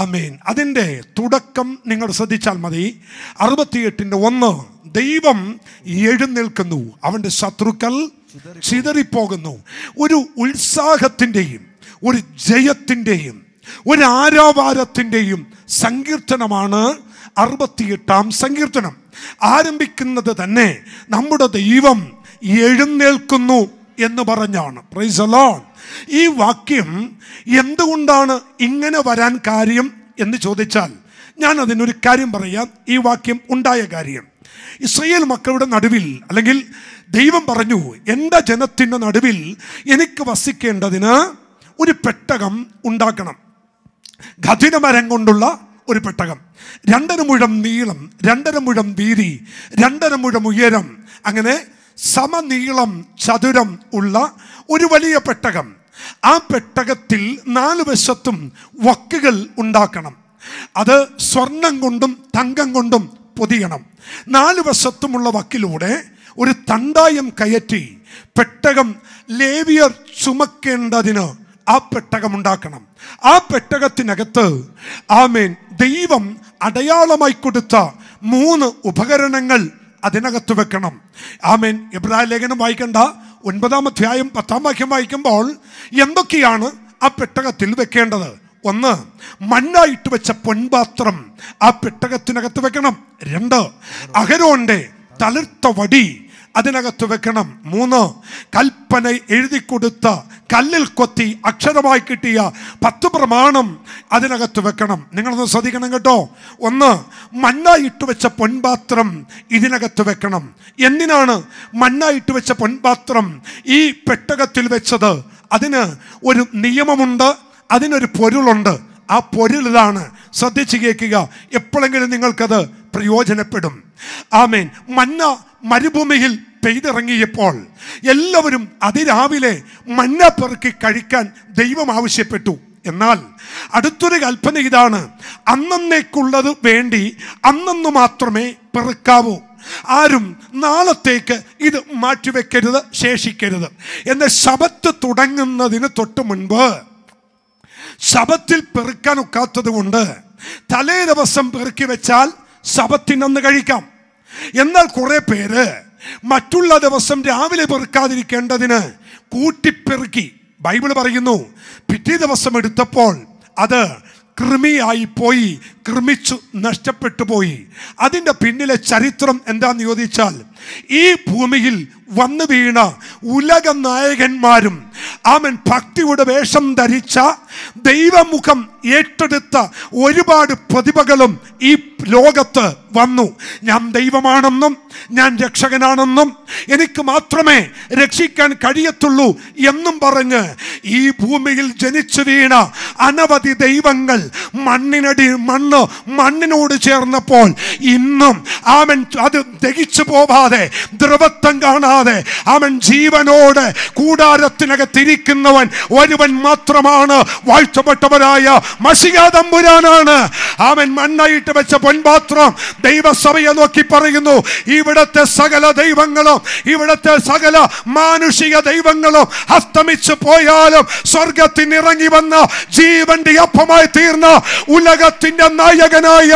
ആമേൻ അതിൻ്റെ തുടക്കം നിങ്ങൾ ശ്രദ്ധിച്ചാൽ മതി അറുപത്തിയെട്ടിൻ്റെ ഒന്ന് ദൈവം എഴുന്നേൽക്കുന്നു അവൻ്റെ ശത്രുക്കൾ ചിതറിപ്പോകുന്നു ഒരു ഉത്സാഹത്തിൻ്റെയും ഒരു ജയത്തിൻ്റെയും ഒരു ആരാവാരത്തിൻ്റെയും സങ്കീർത്തനമാണ് അറുപത്തിയെട്ടാം സങ്കീർത്തനം ആരംഭിക്കുന്നത് തന്നെ നമ്മുടെ ദൈവം എഴുന്നേൽക്കുന്നു എന്ന് പറഞ്ഞാണ് പ്രൈസ് അലോൺ ഈ വാക്യം എന്തുകൊണ്ടാണ് ഇങ്ങനെ വരാൻ കാര്യം എന്ന് ചോദിച്ചാൽ ഞാൻ അതിനൊരു കാര്യം പറയാം ഈ വാക്യം ഉണ്ടായ കാര്യം ഇസ്രയേൽ മക്കളുടെ നടുവിൽ അല്ലെങ്കിൽ ദൈവം പറഞ്ഞു എൻ്റെ ജനത്തിൻ്റെ നടുവിൽ എനിക്ക് വസിക്കേണ്ടതിന് ഒരു പെട്ടകം ഉണ്ടാക്കണം മരം കൊണ്ടുള്ള ഒരു പെട്ടകം രണ്ടര മുഴം നീളം രണ്ടര മുഴം വീതി രണ്ടര മുഴം ഉയരം അങ്ങനെ സമനീളം ചതുരം ഉള്ള ഒരു വലിയ പെട്ടകം ആ പെട്ടകത്തിൽ നാല് വശത്തും വക്കുകൾ ഉണ്ടാക്കണം അത് സ്വർണം കൊണ്ടും തങ്കം കൊണ്ടും പൊതിയണം നാല് വശത്തുമുള്ള വക്കിലൂടെ ഒരു തണ്ടായം കയറ്റി പെട്ടകം ലേവിയർ ചുമക്കേണ്ടതിന് ആ പെട്ടകം ഉണ്ടാക്കണം ആ പെട്ടകത്തിനകത്ത് ആമേൻ ദൈവം അടയാളമായി കൊടുത്ത മൂന്ന് ഉപകരണങ്ങൾ അതിനകത്ത് വെക്കണം ആമേൻ എബ്രായ ലേഖനം വായിക്കേണ്ട ഒൻപതാം അധ്യായം പത്താം വാക്യം വായിക്കുമ്പോൾ എന്തൊക്കെയാണ് ആ പെട്ടകത്തിൽ വെക്കേണ്ടത് ഒന്ന് മണ്ണായിട്ട് വെച്ച പൊൻപാത്രം ആ പെട്ടകത്തിനകത്ത് വെക്കണം രണ്ട് അഹരോന്റെ തളിർത്ത വടി അതിനകത്ത് വെക്കണം മൂന്ന് കൽപ്പന എഴുതി കൊടുത്ത കല്ലിൽ കൊത്തി അക്ഷരമായി കിട്ടിയ പത്ത് പ്രമാണം അതിനകത്ത് വെക്കണം നിങ്ങളൊന്ന് ശ്രദ്ധിക്കണം കേട്ടോ ഒന്ന് മണ്ണായിട്ട് വെച്ച പൊൻപാത്രം ഇതിനകത്ത് വെക്കണം എന്തിനാണ് മണ്ണായിട്ട് വെച്ച പൊൻപാത്രം ഈ പെട്ടകത്തിൽ വെച്ചത് അതിന് ഒരു നിയമമുണ്ട് അതിനൊരു പൊരുളുണ്ട് ആ പൊരുൾ ഇതാണ് ശ്രദ്ധിച്ച് കേൾക്കുക എപ്പോഴെങ്കിലും നിങ്ങൾക്കത് പ്രയോജനപ്പെടും ആമേൻ മണ്ണ മരുഭൂമിയിൽ പെയ്തിറങ്ങിയപ്പോൾ എല്ലാവരും അതിരാവിലെ മഞ്ഞ പെറുക്കി കഴിക്കാൻ ദൈവം ആവശ്യപ്പെട്ടു എന്നാൽ അടുത്തൊരു കൽപ്പന ഇതാണ് അന്നേക്കുള്ളത് വേണ്ടി അന്നു മാത്രമേ പെറുക്കാവൂ ആരും നാളത്തേക്ക് ഇത് മാറ്റിവെക്കരുത് ശേഷിക്കരുത് എന്ന ശബത്ത് തുടങ്ങുന്നതിന് തൊട്ട് മുൻപ് ശബത്തിൽ പെറുക്കാൻ ഒക്കാത്തത് കൊണ്ട് തലേ ദിവസം പെറുക്കി വെച്ചാൽ ശബത്തിനന്ന് കഴിക്കാം എന്നാൽ കുറേ പേര് മറ്റുള്ള ദിവസം രാവിലെ പെറുക്കാതിരിക്കേണ്ടതിന് കൂട്ടിപ്പെറുക്കി ബൈബിൾ പറയുന്നു പിറ്റേ ദിവസം എടുത്തപ്പോൾ അത് കൃമിയായി പോയി കൃമിച്ചു നഷ്ടപ്പെട്ടു പോയി അതിൻ്റെ പിന്നിലെ ചരിത്രം എന്താന്ന് ചോദിച്ചാൽ ഈ ഭൂമിയിൽ വന്നു വീണ ഉലക നായകന്മാരും ആമൻ ഭക്തിയുടെ വേഷം ധരിച്ച ദൈവമുഖം ഏറ്റെടുത്ത ഒരുപാട് പ്രതിഭകളും ഈ ലോകത്ത് വന്നു ഞാൻ ദൈവമാണെന്നും ഞാൻ രക്ഷകനാണെന്നും എനിക്ക് മാത്രമേ രക്ഷിക്കാൻ കഴിയത്തുള്ളൂ എന്നും പറഞ്ഞ് ഈ ഭൂമിയിൽ ജനിച്ചു വീണ അനവധി ദൈവങ്ങൾ മണ്ണിനടി മണ്ണ് മണ്ണിനോട് ചേർന്നപ്പോൾ ഇന്നും അവൻ അത് ദഹിച്ചു പോവാതെ ദ്രവത്വം കാണാതെ അവൻ ജീവനോട് കൂടാരത്തിനകത്തിരിക്കുന്നവൻ ഒരുവൻ മാത്രമാണ് വാഴ്ത്തപ്പെട്ടവരായ മസിക തമ്പുരാനാണ് അവൻ മണ്ണായിട്ട് വെച്ച പൊൻപാത്രം ദൈവസഭയെ നോക്കി പറയുന്നു ഇവിടത്തെ സകല ദൈവങ്ങളും ഇവിടത്തെ സകല മാനുഷിക ദൈവങ്ങളും അസ്തമിച്ചു പോയാലും സ്വർഗത്തിന് ഇറങ്ങി വന്ന ജീവന്റെ അപ്പമായി തീർന്ന ഉലകത്തിന്റെ നായകനായ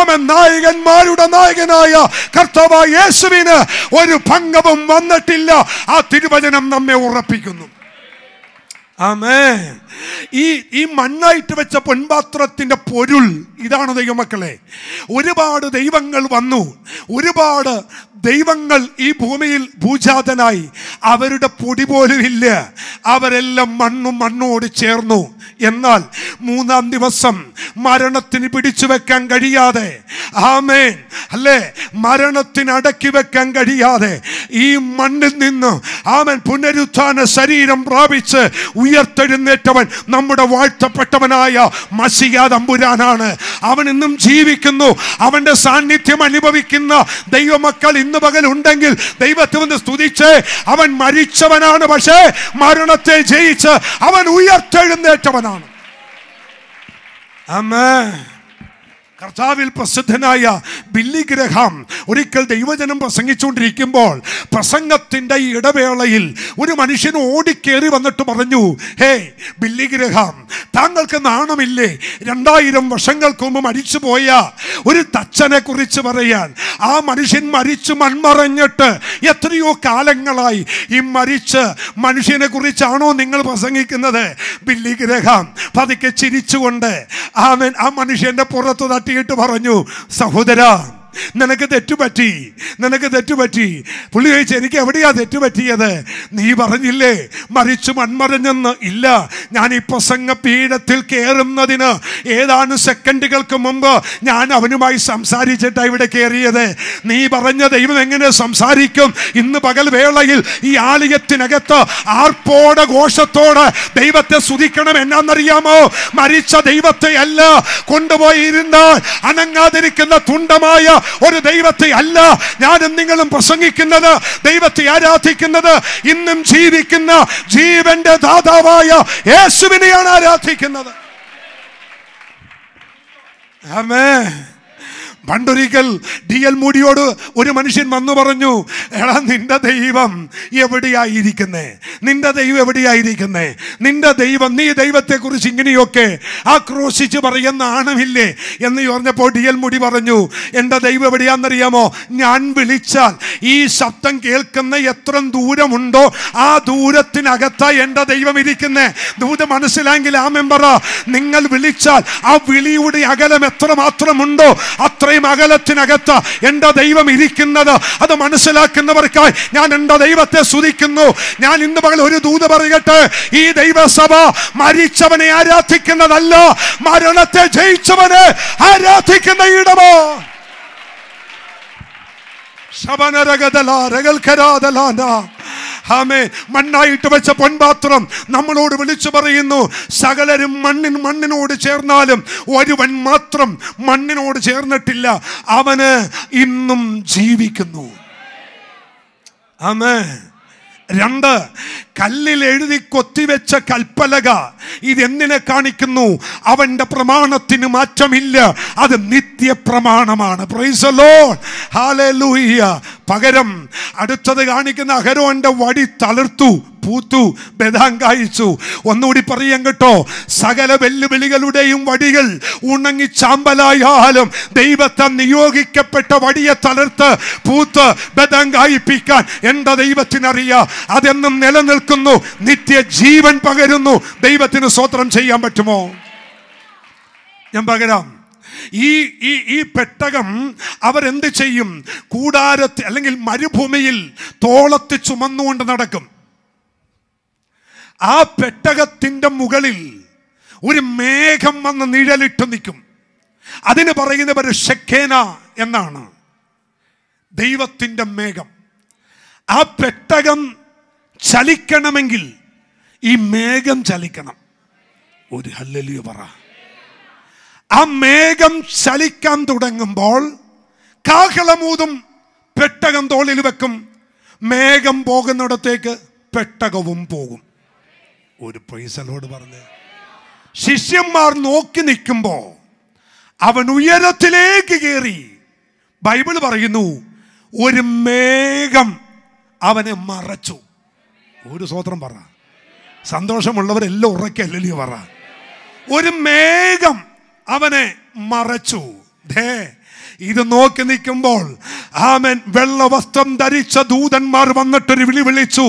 അവൻ നായകന്മാരുടെ നായകനായ കർത്തവായ യേശുവിന് ഒരു ഭംഗവും വന്നിട്ടില്ല ആ തിരുവചനം നമ്മെ ഉറപ്പിക്കുന്നു ആമേ ഈ ഈ മണ്ണായിട്ട് വെച്ച പൊൻപാത്രത്തിൻ്റെ പൊരുൾ ഇതാണ് ദൈവമക്കളെ ഒരുപാട് ദൈവങ്ങൾ വന്നു ഒരുപാട് ദൈവങ്ങൾ ഈ ഭൂമിയിൽ ഭൂജാതനായി അവരുടെ പൊടി പോലും ഇല്ല അവരെല്ലാം മണ്ണും മണ്ണോട് ചേർന്നു എന്നാൽ മൂന്നാം ദിവസം മരണത്തിന് പിടിച്ചു വെക്കാൻ കഴിയാതെ ആമേൻ അല്ലേ മരണത്തിന് അടക്കി വെക്കാൻ കഴിയാതെ ഈ മണ്ണിൽ നിന്ന് ആമൻ പുനരുത്ഥാന ശരീരം പ്രാപിച്ച് ഉയർത്തെഴുന്നേറ്റവൻ നമ്മുടെ വാഴ്ത്തപ്പെട്ടവനായ മസിയ തമ്പുരാനാണ് അവൻ ഇന്നും ജീവിക്കുന്നു അവൻ്റെ സാന്നിധ്യം അനുഭവിക്കുന്ന ദൈവമക്കൾ ഇന്ന് പകലുണ്ടെങ്കിൽ വന്ന് സ്തുതിച്ച് അവൻ മരിച്ചവനാണ് പക്ഷേ മരണത്തെ ജയിച്ച് അവൻ ഉയർത്തെഴുന്നേറ്റവനാണ് അമ്മേ കർത്താവിൽ പ്രസിദ്ധനായ ബില്ലി ഒരിക്കൽ ദൈവജനം പ്രസംഗിച്ചുകൊണ്ടിരിക്കുമ്പോൾ പ്രസംഗത്തിൻ്റെ ഇടവേളയിൽ ഒരു മനുഷ്യൻ ഓടിക്കേറി വന്നിട്ട് പറഞ്ഞു ഹേ ബില്ലി ഗ്രഹാം താങ്കൾക്ക് നാണമില്ലേ രണ്ടായിരം വർഷങ്ങൾക്ക് മുമ്പ് മരിച്ചു പോയ ഒരു തച്ചനെ കുറിച്ച് പറയാൻ ആ മനുഷ്യൻ മരിച്ചു മൺമറഞ്ഞിട്ട് എത്രയോ കാലങ്ങളായി ഈ മരിച്ച് മനുഷ്യനെ കുറിച്ചാണോ നിങ്ങൾ പ്രസംഗിക്കുന്നത് ബില്ലി ഗ്രഹാം പതുക്കെ ചിരിച്ചുകൊണ്ട് ആ ആ മനുഷ്യൻ്റെ പുറത്ത് തട്ടി കൂട്ടിയിട്ട് പറഞ്ഞു സഹോദര നിനക്ക് തെറ്റുപറ്റി നിനക്ക് തെറ്റുപറ്റി പുള്ളി ചോദിച്ചു എനിക്ക് എവിടെയാ തെറ്റുപറ്റിയത് നീ പറഞ്ഞില്ലേ മരിച്ചു മൺമറിഞ്ഞെന്ന് ഇല്ല ഞാൻ ഈ പ്രസംഗ പീഠത്തിൽ കയറുന്നതിന് ഏതാണ് സെക്കൻഡുകൾക്ക് മുമ്പ് ഞാൻ അവനുമായി സംസാരിച്ചിട്ടാണ് ഇവിടെ കയറിയത് നീ പറഞ്ഞ ദൈവം എങ്ങനെ സംസാരിക്കും ഇന്ന് പകൽ വേളയിൽ ഈ ആലയത്തിനകത്ത് ആർപ്പോട ഘോഷത്തോട് ദൈവത്തെ സ്തുതിക്കണം എന്നാന്നറിയാമോ മരിച്ച ദൈവത്തെ അല്ല കൊണ്ടുപോയി അനങ്ങാതിരിക്കുന്ന തുണ്ടമായ ഒരു ദൈവത്തെ അല്ല ഞാനും നിങ്ങളും പ്രസംഗിക്കുന്നത് ദൈവത്തെ ആരാധിക്കുന്നത് ഇന്നും ജീവിക്കുന്ന ജീവന്റെ ദാതാവായ യേശുവിനെയാണ് ആരാധിക്കുന്നത് Amen. പണ്ടൊരിക്കൽ ഡി എൽ മൂടിയോട് ഒരു മനുഷ്യൻ വന്നു പറഞ്ഞു എടാ നിന്റെ ദൈവം എവിടെയായിരിക്കുന്നേ നിന്റെ ദൈവം എവിടെയായിരിക്കുന്നേ നിന്റെ ദൈവം നീ ദൈവത്തെക്കുറിച്ച് ഇങ്ങനെയൊക്കെ ആക്രോശിച്ച് പറയുന്ന ആണമില്ലേ എന്ന് പറഞ്ഞപ്പോൾ ഡി എൽ മുടി പറഞ്ഞു എൻ്റെ ദൈവം എവിടെയാണെന്നറിയാമോ ഞാൻ വിളിച്ചാൽ ഈ ശബ്ദം കേൾക്കുന്ന എത്ര ദൂരമുണ്ടോ ആ ദൂരത്തിനകത്താണ് എൻ്റെ ദൈവം ഇരിക്കുന്നേ ദൂത മനസ്സിലാങ്കിൽ ആ മെമ്പറ നിങ്ങൾ വിളിച്ചാൽ ആ വിളിയുടെ അകലം എത്ര മാത്രമുണ്ടോ അത്ര അത്രയും അകലത്തിനകത്ത് എൻ്റെ ദൈവം ഇരിക്കുന്നത് അത് മനസ്സിലാക്കുന്നവർക്കായി ഞാൻ എൻ്റെ ദൈവത്തെ സ്തുതിക്കുന്നു ഞാൻ ഇന്ന് പകൽ ഒരു ദൂത് പറയട്ടെ ഈ ദൈവസഭ മരിച്ചവനെ ആരാധിക്കുന്നതല്ല മരണത്തെ ജയിച്ചവനെ ആരാധിക്കുന്ന ഇടമോ ആമേ മണ്ണായിട്ട് വെച്ച പൊൻപാത്രം നമ്മളോട് വിളിച്ചു പറയുന്നു സകലരും മണ്ണിൻ മണ്ണിനോട് ചേർന്നാലും ഒരുവൻ മാത്രം മണ്ണിനോട് ചേർന്നിട്ടില്ല അവന് ഇന്നും ജീവിക്കുന്നു ആമേ രണ്ട് കല്ലിൽ എഴുതി കൊത്തിവെച്ച കൽപ്പലക ഇതെന്തിനെ കാണിക്കുന്നു അവൻ്റെ പ്രമാണത്തിന് മാറ്റമില്ല അത് നിത്യ പ്രമാണമാണ് പകരം അടുത്തത് കാണിക്കുന്ന അഹരോന്റെ വടി തളിർത്തു പൂത്തു ബദാം കായിച്ചു ഒന്നുകൂടി പറയാൻ കേട്ടോ സകല വെല്ലുവിളികളുടെയും വടികൾ ഉണങ്ങി ചാമ്പലായാലും ദൈവത്തെ നിയോഗിക്കപ്പെട്ട വടിയെ തളർത്ത് പൂത്ത് ബദാം കായിപ്പിക്കാൻ എന്താ ദൈവത്തിനറിയാം അതെന്നും നിലനിൽക്കും നിൽക്കുന്നു നിത്യ ജീവൻ പകരുന്നു ദൈവത്തിന് സ്വോത്രം ചെയ്യാൻ പറ്റുമോ ഞാൻ പകരാം ഈ ഈ ഈ പെട്ടകം അവരെന്ത് ചെയ്യും കൂടാരത്തിൽ അല്ലെങ്കിൽ മരുഭൂമിയിൽ തോളത്ത് ചുമന്നുകൊണ്ട് നടക്കും ആ പെട്ടകത്തിൻ്റെ മുകളിൽ ഒരു മേഘം വന്ന് നിഴലിട്ട് നിൽക്കും അതിന് പറയുന്നവർ ഷെക്കേന എന്നാണ് ദൈവത്തിൻ്റെ മേഘം ആ പെട്ടകം ചലിക്കണമെങ്കിൽ ഈ മേഘം ചലിക്കണം ഒരു ഹല്ലലിയ പറ ആ മേഘം ചലിക്കാൻ തുടങ്ങുമ്പോൾ കാഹളമൂതും പെട്ടകം തോളിൽ വെക്കും മേഘം പോകുന്നിടത്തേക്ക് പെട്ടകവും പോകും ഒരു പൈസലോട് പറഞ്ഞ് ശിഷ്യന്മാർ നോക്കി നിൽക്കുമ്പോൾ അവൻ ഉയരത്തിലേക്ക് കയറി ബൈബിൾ പറയുന്നു ഒരു മേഘം അവനെ മറച്ചു ഒരു സ്വോത്രം പറ സന്തോഷമുള്ളവരെല്ലാം ഉറക്കല്ലല്ലോ പറ ഒരു മേഘം അവനെ മറച്ചു ദേ ഇത് നോക്കി നിൽക്കുമ്പോൾ ആമൻ വെള്ളവസ്ത്രം ധരിച്ച ദൂതന്മാർ വന്നിട്ടൊരു വിളി വിളിച്ചു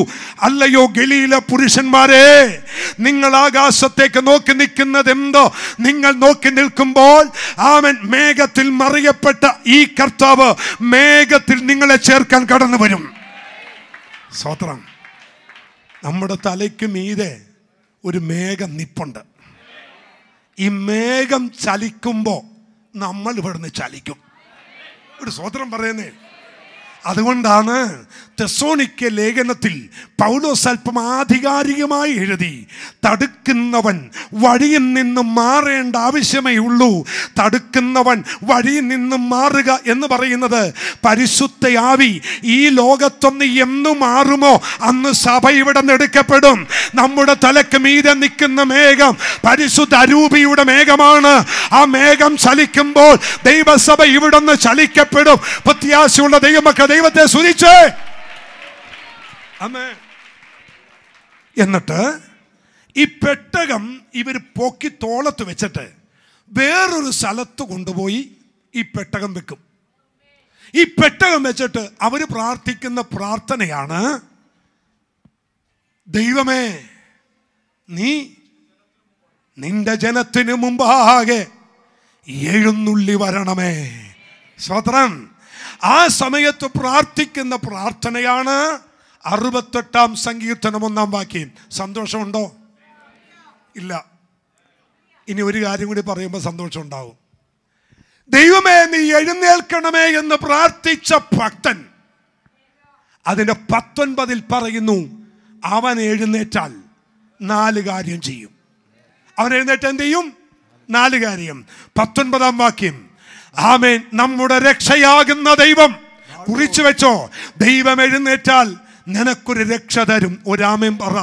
അല്ലയോ ഗലിയിലെ പുരുഷന്മാരെ നിങ്ങൾ ആകാശത്തേക്ക് നോക്കി നിൽക്കുന്നത് എന്തോ നിങ്ങൾ നോക്കി നിൽക്കുമ്പോൾ ആമൻ മേഘത്തിൽ മറിയപ്പെട്ട ഈ കർത്താവ് മേഘത്തിൽ നിങ്ങളെ ചേർക്കാൻ കടന്നു വരും സ്വത്രം നമ്മുടെ തലയ്ക്ക് മീതെ ഒരു മേഘം നിപ്പുണ്ട് ഈ മേഘം ചലിക്കുമ്പോൾ നമ്മൾ ഇവിടുന്ന് ചലിക്കും ഒരു സ്വോത്രം പറയുന്നേ അതുകൊണ്ടാണ് തെസോണിക്ക ലേഖനത്തിൽ പൗലോസ് അല്പം ആധികാരികമായി എഴുതി തടുക്കുന്നവൻ വഴിയിൽ നിന്നും മാറേണ്ട ആവശ്യമേ ഉള്ളൂ തടുക്കുന്നവൻ വഴിയിൽ നിന്നും മാറുക എന്ന് പറയുന്നത് പരിശുദ്ധയാവി ഈ ലോകത്തൊന്ന് എന്നു മാറുമോ അന്ന് സഭ ഇവിടെ എടുക്കപ്പെടും നമ്മുടെ തലക്ക് മീതെ നിൽക്കുന്ന മേഘം പരിശുദ്ധ അരൂപിയുടെ മേഘമാണ് ആ മേഘം ചലിക്കുമ്പോൾ ദൈവസഭ ഇവിടെ നിന്ന് ചലിക്കപ്പെടും പ്രത്യാശയുള്ള ദൈവമക്ക ദൈവത്തെ സ്തുതിച്ചേ അമ്മേ എന്നിട്ട് ഈ പെട്ടകം ഇവർ പൊക്കി തോളത്ത് വെച്ചിട്ട് വേറൊരു സ്ഥലത്ത് കൊണ്ടുപോയി ഈ പെട്ടകം വെക്കും ഈ പെട്ടകം വെച്ചിട്ട് അവർ പ്രാർത്ഥിക്കുന്ന പ്രാർത്ഥനയാണ് ദൈവമേ നീ നിന്റെ ജനത്തിന് മുമ്പാകെ എഴുന്നള്ളി വരണമേ സ്വത്രം ആ സമയത്ത് പ്രാർത്ഥിക്കുന്ന പ്രാർത്ഥനയാണ് അറുപത്തെട്ടാം സങ്കീർത്തനം ഒന്നാം വാക്യം സന്തോഷമുണ്ടോ ഇല്ല ഇനി ഒരു കാര്യം കൂടി പറയുമ്പോൾ സന്തോഷം ഉണ്ടാവും ദൈവമേ നീ എഴുന്നേൽക്കണമേ എന്ന് പ്രാർത്ഥിച്ച ഭക്തൻ അതിൻ്റെ പത്തൊൻപതിൽ പറയുന്നു അവൻ എഴുന്നേറ്റാൽ നാല് കാര്യം ചെയ്യും അവൻ എഴുന്നേറ്റ് എന്ത് ചെയ്യും നാല് കാര്യം പത്തൊൻപതാം വാക്യം ആമേൻ നമ്മുടെ രക്ഷയാകുന്ന ദൈവം കുറിച്ചു വെച്ചോ ദൈവം എഴുന്നേറ്റാൽ നിനക്കൊരു രക്ഷ തരും ഒരാമൻ പറ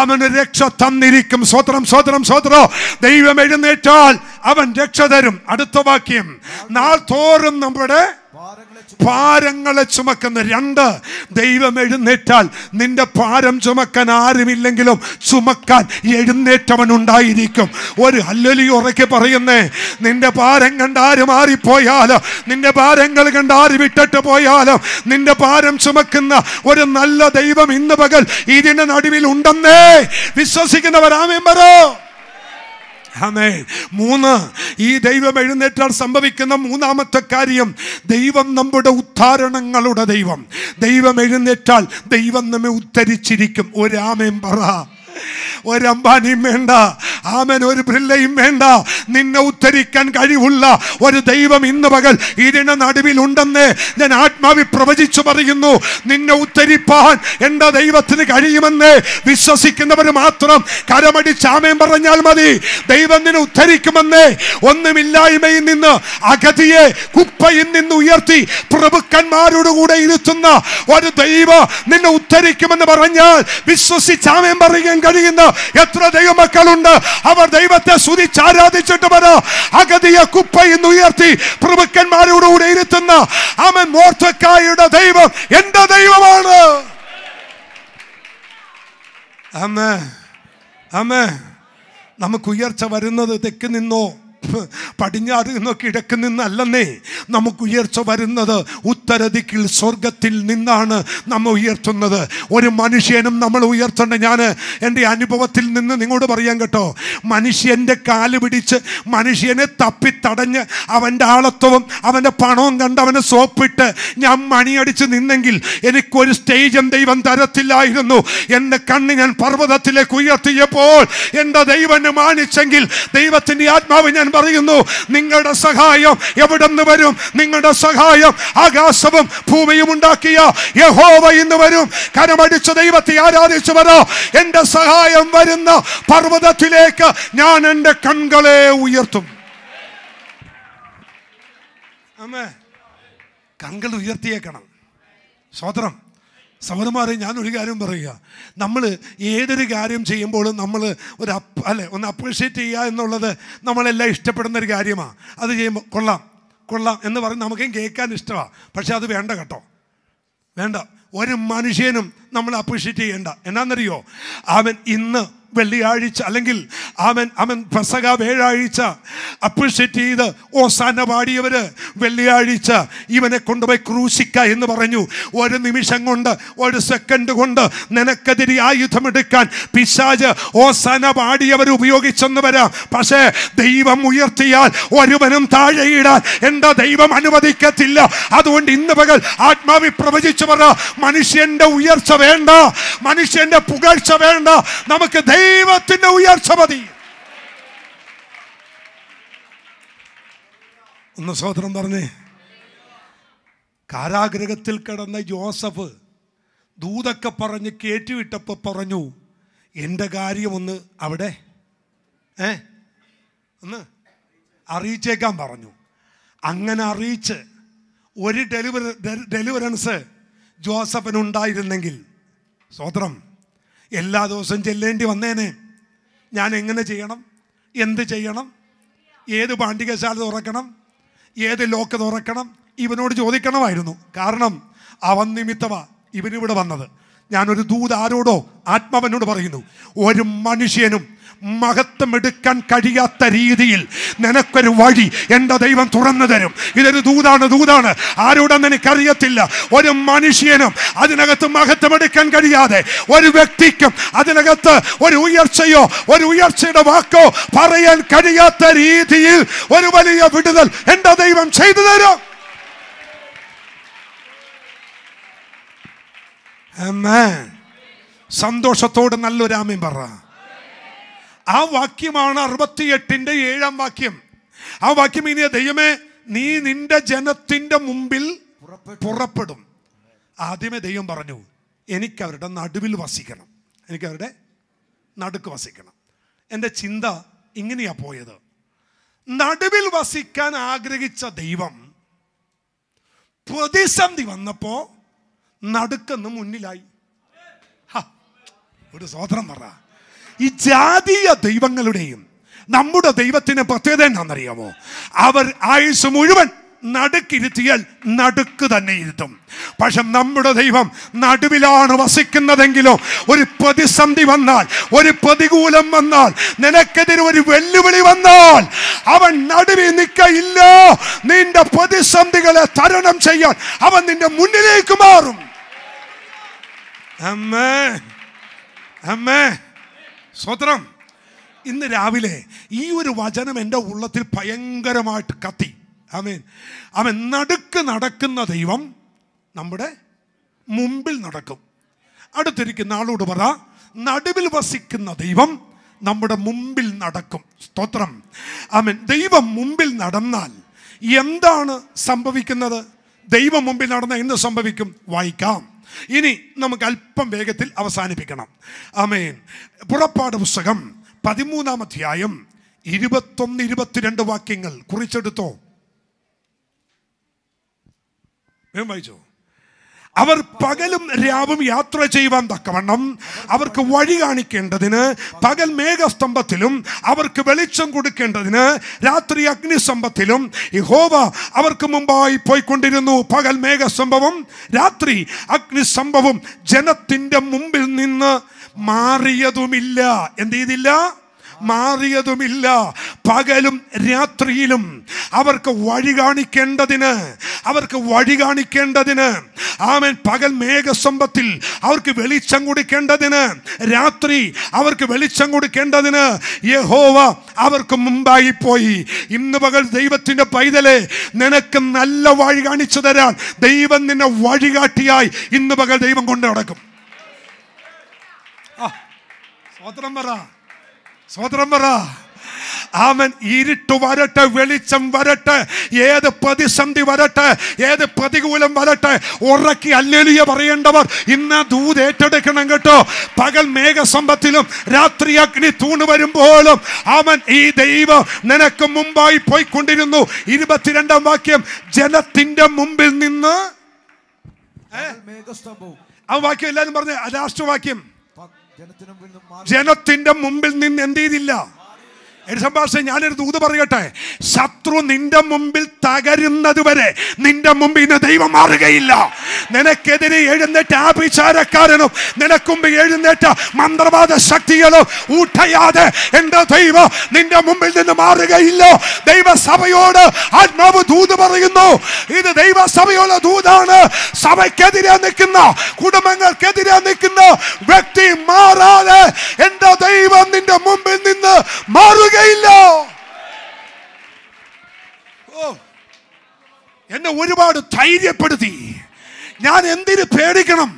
അവന് രക്ഷ തന്നിരിക്കും സ്വത്രം സ്വത്രം സ്വത്രോ ദൈവം എഴുന്നേറ്റാൽ അവൻ രക്ഷ തരും അടുത്ത വാക്യം നാൾ തോറും നമ്മുടെ ഭാരങ്ങളെ ചുമക്കുന്ന രണ്ട് ദൈവം എഴുന്നേറ്റാൽ നിന്റെ ഭാരം ചുമക്കാൻ ആരുമില്ലെങ്കിലും ചുമക്കാൻ എഴുന്നേറ്റവൻ ഉണ്ടായിരിക്കും ഒരു അല്ലലി ഉറക്കി പറയുന്നേ നിന്റെ ഭാരം കണ്ട് മാറിപ്പോയാലോ നിന്റെ ഭാരങ്ങൾ കണ്ട് വിട്ടിട്ട് പോയാലോ നിന്റെ ഭാരം ചുമക്കുന്ന ഒരു നല്ല ദൈവം ഇന്ന് പകൽ ഇതിന്റെ നടുവിൽ ഉണ്ടെന്നേ വിശ്വസിക്കുന്നവരാമേ പറോ അമേ മൂന്ന് ഈ ദൈവം എഴുന്നേറ്റാൽ സംഭവിക്കുന്ന മൂന്നാമത്തെ കാര്യം ദൈവം നമ്മുടെ ഉദ്ധാരണങ്ങളുടെ ദൈവം ദൈവം എഴുന്നേറ്റാൽ ദൈവം നമ്മെ ഉദ്ധരിച്ചിരിക്കും ഒരാമേം പറ ഒരമ്പാനിയും വേണ്ട ആമൻ ഒരു ബ്രില്ലയും വേണ്ട നിന്നെ ഉദ്ധരിക്കാൻ കഴിവുള്ള ഒരു ദൈവം ഇന്ന് പകൽ ഇതിന ഉണ്ടെന്ന് ഞാൻ ആത്മാവി പ്രവചിച്ചു പറയുന്നു നിന്നെ ഉദ്ധരിപ്പാൻ എന്താ ദൈവത്തിന് കഴിയുമെന്ന് വിശ്വസിക്കുന്നവർ മാത്രം കരമടി ചാമയം പറഞ്ഞാൽ മതി ദൈവം നിന്നെ ഉദ്ധരിക്കുമെന്ന് ഒന്നുമില്ലായ്മയിൽ നിന്ന് അഗതിയെ കുപ്പയിൽ നിന്ന് ഉയർത്തി പ്രഭുക്കന്മാരോടുകൂടെ ഇരുത്തുന്ന ഒരു ദൈവം നിന്നെ ഉദ്ധരിക്കുമെന്ന് പറഞ്ഞാൽ വിശ്വസിച്ച് പറയുക കഴിയുന്ന എത്ര ദൈവമക്കളുണ്ട് അവർ ദൈവത്തെ സ്തുതിച്ച് ആരാധിച്ചിട്ട് വര അഗതിയെ കുപ്പയിന്ന് ഉയർത്തി പ്രഭുക്കന്മാരോടുകൂടെ ഇരുത്തുന്ന അവൻ മോർത്തക്കായുടെ ദൈവം എന്റെ ദൈവമാണ് അമ്മേ അമ്മേ നമുക്ക് ഉയർച്ച വരുന്നത് തെക്ക് നിന്നോ പടിഞ്ഞാറ് നിന്ന് കിഴക്ക് നിന്നല്ലെന്നേ നമുക്ക് ഉയർച്ച വരുന്നത് ഉത്തരദിക്കിൽ സ്വർഗത്തിൽ നിന്നാണ് നമ്മൾ ഉയർത്തുന്നത് ഒരു മനുഷ്യനും നമ്മൾ ഉയർത്തേണ്ട ഞാൻ എൻ്റെ അനുഭവത്തിൽ നിന്ന് നിങ്ങളോട് പറയാൻ കേട്ടോ മനുഷ്യൻ്റെ കാല് പിടിച്ച് മനുഷ്യനെ തപ്പിത്തടഞ്ഞ് അവൻ്റെ ആളത്വവും അവൻ്റെ പണവും കണ്ട് അവനെ സോപ്പിട്ട് ഞാൻ മണിയടിച്ച് നിന്നെങ്കിൽ എനിക്കൊരു സ്റ്റേജും ദൈവം തരത്തില്ലായിരുന്നു എൻ്റെ കണ്ണ് ഞാൻ പർവ്വതത്തിലേക്ക് ഉയർത്തിയപ്പോൾ എൻ്റെ ദൈവനെ മാനിച്ചെങ്കിൽ ദൈവത്തിൻ്റെ ആത്മാവ് ഞാൻ പറയുന്നു നിങ്ങളുടെ സഹായം എവിടെ നിന്ന് വരും നിങ്ങളുടെ സഹായം ആകാശവും ഭൂമിയും ഉണ്ടാക്കിയ യഹോവ ഇന്ന് വരും കരമടിച്ച ദൈവത്തെ ആരാധിച്ചവരോ എൻ്റെ സഹായം വരുന്ന പർവ്വതത്തിലേക്ക് ഞാൻ എൻ്റെ കൺകളെ ഉയർത്തും അമ്മേ കൺകൾ ഉയർത്തിയേക്കണം സ്വതന്ത്രം സഹോദരന്മാരെ ഞാനൊരു കാര്യം പറയുക നമ്മൾ ഏതൊരു കാര്യം ചെയ്യുമ്പോഴും നമ്മൾ ഒരു അപ്പ് അല്ലെ ഒന്ന് അപ്രീഷിയേറ്റ് ചെയ്യുക എന്നുള്ളത് നമ്മളെല്ലാം ഇഷ്ടപ്പെടുന്ന ഒരു കാര്യമാണ് അത് ചെയ്യുമ്പോൾ കൊള്ളാം കൊള്ളാം എന്ന് പറഞ്ഞ് നമുക്കും കേൾക്കാൻ ഇഷ്ടമാണ് പക്ഷേ അത് വേണ്ട കേട്ടോ വേണ്ട ഒരു മനുഷ്യനും നമ്മൾ അപ്രീഷിയേറ്റ് ചെയ്യേണ്ട എന്നാണെന്നറിയോ അവൻ ഇന്ന് വെള്ളിയാഴ്ച അല്ലെങ്കിൽ അവൻ അവൻ പ്രസക വേഴാഴ്ച അപ്രിഷ്യേറ്റ് ചെയ്ത് ഓസാന പാടിയവർ വെള്ളിയാഴ്ച ഇവനെ കൊണ്ടുപോയി ക്രൂശിക്ക എന്ന് പറഞ്ഞു ഒരു നിമിഷം കൊണ്ട് ഒരു സെക്കൻഡ് കൊണ്ട് നിനക്കെതിരെ ആയുധമെടുക്കാൻ പിശാജ് ഓസാന പാടിയവർ ഉപയോഗിച്ചെന്ന് വരാം പക്ഷേ ദൈവം ഉയർത്തിയാൽ ഒരുവനും താഴെയിടാൻ എൻ്റെ ദൈവം അനുവദിക്കത്തില്ല അതുകൊണ്ട് ഇന്ന് പകൽ ആത്മാവി പ്രവചിച്ചു പറ മനുഷ്യൻ്റെ ഉയർച്ച വേണ്ട മനുഷ്യൻ്റെ പുകഴ്ച വേണ്ട നമുക്ക് ദൈവം ദൈവത്തിന്റെ ഉയർച്ച മതി ഒന്ന് സഹോദരം പറഞ്ഞേ കാരാഗ്രഹത്തിൽ കിടന്ന ജോസഫ് ദൂതൊക്കെ പറഞ്ഞ് കയറ്റിവിട്ടപ്പോൾ പറഞ്ഞു എൻ്റെ കാര്യമൊന്ന് അവിടെ ഏ ഒന്ന് അറിയിച്ചേക്കാൻ പറഞ്ഞു അങ്ങനെ അറിയിച്ച് ഒരു ഡെലിവറി ഡെലിവറൻസ് ജോസഫിനുണ്ടായിരുന്നെങ്കിൽ സ്വോത്രം എല്ലാ ദിവസവും ചെല്ലേണ്ടി വന്നേനെ ഞാൻ എങ്ങനെ ചെയ്യണം എന്ത് ചെയ്യണം ഏത് പാണ്ഡികശാല തുറക്കണം ഏത് ലോക്ക് തുറക്കണം ഇവനോട് ചോദിക്കണമായിരുന്നു കാരണം അവൻ നിമിത്തമാണ് ഇവനിവിടെ വന്നത് ഞാനൊരു ദൂതാരോടോ ആത്മാവനോട് പറയുന്നു ഒരു മനുഷ്യനും മഹത്വം എടുക്കാൻ കഴിയാത്ത രീതിയിൽ നിനക്കൊരു വഴി എൻ്റെ ദൈവം തുറന്നു തരും ഇതൊരു ദൂതാണ് ദൂതാണ് ആരോടും നിനക്കറിയത്തില്ല ഒരു മനുഷ്യനും അതിനകത്ത് മഹത്വം എടുക്കാൻ കഴിയാതെ ഒരു വ്യക്തിക്കും അതിനകത്ത് ഒരു ഉയർച്ചയോ ഒരു ഉയർച്ചയുടെ വാക്കോ പറയാൻ കഴിയാത്ത രീതിയിൽ ഒരു വലിയ വിടുതൽ എൻ്റെ ദൈവം ചെയ്തു തരും സന്തോഷത്തോട് നല്ലൊരാമ്യം പറ ആ വാക്യമാണ് അറുപത്തിയെട്ടിന്റെ ഏഴാം വാക്യം ആ വാക്യം ഇനിയ ദൈവമേ നീ നിന്റെ ജനത്തിന്റെ മുമ്പിൽ പുറപ്പെടും ആദ്യമേ ദൈവം പറഞ്ഞു എനിക്കവരുടെ നടുവിൽ വസിക്കണം എനിക്കവരുടെ നടുക്ക് വസിക്കണം എൻ്റെ ചിന്ത ഇങ്ങനെയാ പോയത് നടുവിൽ വസിക്കാൻ ആഗ്രഹിച്ച ദൈവം പ്രതിസന്ധി വന്നപ്പോൾ നടുക്കെന്ന് മുന്നിലായി ഒരു സ്വോത്രം പറ ഈ ജാതീയ ദൈവങ്ങളുടെയും നമ്മുടെ ദൈവത്തിന് പ്രത്യേകത എന്താണെന്നറിയാമോ അവർ ആയുസ് മുഴുവൻ നടുക്കിരുത്തിയാൽ നടുക്ക് തന്നെ ഇരുത്തും പക്ഷെ നമ്മുടെ ദൈവം നടുവിലാണ് വസിക്കുന്നതെങ്കിലും ഒരു പ്രതിസന്ധി വന്നാൽ ഒരു പ്രതികൂലം വന്നാൽ നിനക്കെതിരെ ഒരു വെല്ലുവിളി വന്നാൽ അവൻ നടുവിൽ നിൽക്കയില്ല നിന്റെ പ്രതിസന്ധികളെ തരണം ചെയ്യാൻ അവൻ നിന്റെ മുന്നിലേക്ക് മാറും അമ്മേ അമ്മേ സ്വത്രം ഇന്ന് രാവിലെ ഈ ഒരു വചനം എൻ്റെ ഉള്ളത്തിൽ ഭയങ്കരമായിട്ട് കത്തി ആമേൻ അവൻ നടുക്ക് നടക്കുന്ന ദൈവം നമ്മുടെ മുമ്പിൽ നടക്കും അടുത്തിരിക്കുന്ന ആളോട് പറ നടുവിൽ വസിക്കുന്ന ദൈവം നമ്മുടെ മുമ്പിൽ നടക്കും സ്തോത്രം ആമൻ ദൈവം മുമ്പിൽ നടന്നാൽ എന്താണ് സംഭവിക്കുന്നത് ദൈവം മുമ്പിൽ നടന്നാൽ എന്ത് സംഭവിക്കും വായിക്കാം ഇനി നമുക്ക് അല്പം വേഗത്തിൽ അവസാനിപ്പിക്കണം ആമേൻ പുറപ്പാട് പുസ്തകം പതിമൂന്നാം അധ്യായം ഇരുപത്തൊന്ന് ഇരുപത്തിരണ്ട് വാക്യങ്ങൾ കുറിച്ചെടുത്തോ വേഗം വായിച്ചോ അവർ പകലും രാവും യാത്ര ചെയ്യുവാൻ തക്കവണ്ണം അവർക്ക് വഴി കാണിക്കേണ്ടതിന് പകൽ മേഘസ്തംഭത്തിലും അവർക്ക് വെളിച്ചം കൊടുക്കേണ്ടതിന് രാത്രി അഗ്നിസ്തംഭത്തിലും യഹോവ അവർക്ക് മുമ്പായി പോയിക്കൊണ്ടിരുന്നു പകൽ മേഘസ്തംഭവും രാത്രി അഗ്നിസ്തംഭവും ജനത്തിൻ്റെ മുമ്പിൽ നിന്ന് മാറിയതുമില്ല എന്ത് ചെയ്തില്ല മാറിയതുമില്ല പകലും രാത്രിയിലും അവർക്ക് വഴി കാണിക്കേണ്ടതിന് അവർക്ക് വഴി കാണിക്കേണ്ടതിന് ആമൻ പകൽ മേഘസമ്പത്തിൽ അവർക്ക് വെളിച്ചം കൊടുക്കേണ്ടതിന് രാത്രി അവർക്ക് വെളിച്ചം കൊടുക്കേണ്ടതിന് യഹോവ അവർക്ക് മുമ്പായി പോയി ഇന്ന് പകൽ ദൈവത്തിൻ്റെ പൈതലെ നിനക്ക് നല്ല വഴി കാണിച്ചു തരാൻ ദൈവം നിന്നെ വഴികാട്ടിയായി ഇന്ന് പകൽ ദൈവം കൊണ്ടു നടക്കും ആ പറ സ്വതന്ത്രം പറ അവൻ ഇരുട്ട് വരട്ടെ വെളിച്ചം വരട്ടെ ഏത് പ്രതിസന്ധി വരട്ടെ ഏത് പ്രതികൂലം വരട്ടെ ഉറക്കി അല്ലെലിയ പറയേണ്ടവർ ഇന്ന് ദൂത് ഏറ്റെടുക്കണം കേട്ടോ പകൽ മേഘസമ്പത്തിലും രാത്രി അഗ്നി തൂണ് വരുമ്പോഴും അവൻ ഈ ദൈവം നിനക്ക് മുമ്പായി പോയിക്കൊണ്ടിരുന്നു ഇരുപത്തിരണ്ടാം വാക്യം ജനത്തിന്റെ മുമ്പിൽ നിന്ന് ആ വാക്യം എല്ലാവരും പറഞ്ഞു രാഷ്ട്രവാക്യം ജനത്തിന്റെ മുമ്പിൽ നിന്ന് എന്ത് ചെയ്തില്ല ഒരു സംഭാഷണം ഞാനൊരു ദൂത് പറയട്ടെ ശത്രു നിന്റെ മുമ്പിൽ തകരുന്നത് വരെ നിന്റെ മുമ്പിൽ ഇന്ന് ദൈവം മാറുകയില്ല നിനക്കെതിരെ എഴുന്നേറ്റ ആഭിചാരക്കാരനും നിനക്കുമ്പ് എഴുന്നേറ്റ മന്ത്രവാദ ശക്തികളും ഊട്ടയാതെ എന്റെ ദൈവം നിന്റെ മുമ്പിൽ നിന്ന് മാറുകയില്ല ദൈവസഭയോട് ആത്മാവ് ദൂത് പറയുന്നു ഇത് ദൈവസഭയുള്ള ദൂതാണ് സഭയ്ക്കെതിരെ നിൽക്കുന്ന കുടുംബങ്ങൾക്കെതിരെ നിൽക്കുന്ന വ്യക്തി മാറാതെ എന്റെ ദൈവം നിന്റെ മുമ്പിൽ നിന്ന് മാറുക തികയില്ല എന്നെ ഒരുപാട് ധൈര്യപ്പെടുത്തി ഞാൻ എന്തിനു പേടിക്കണം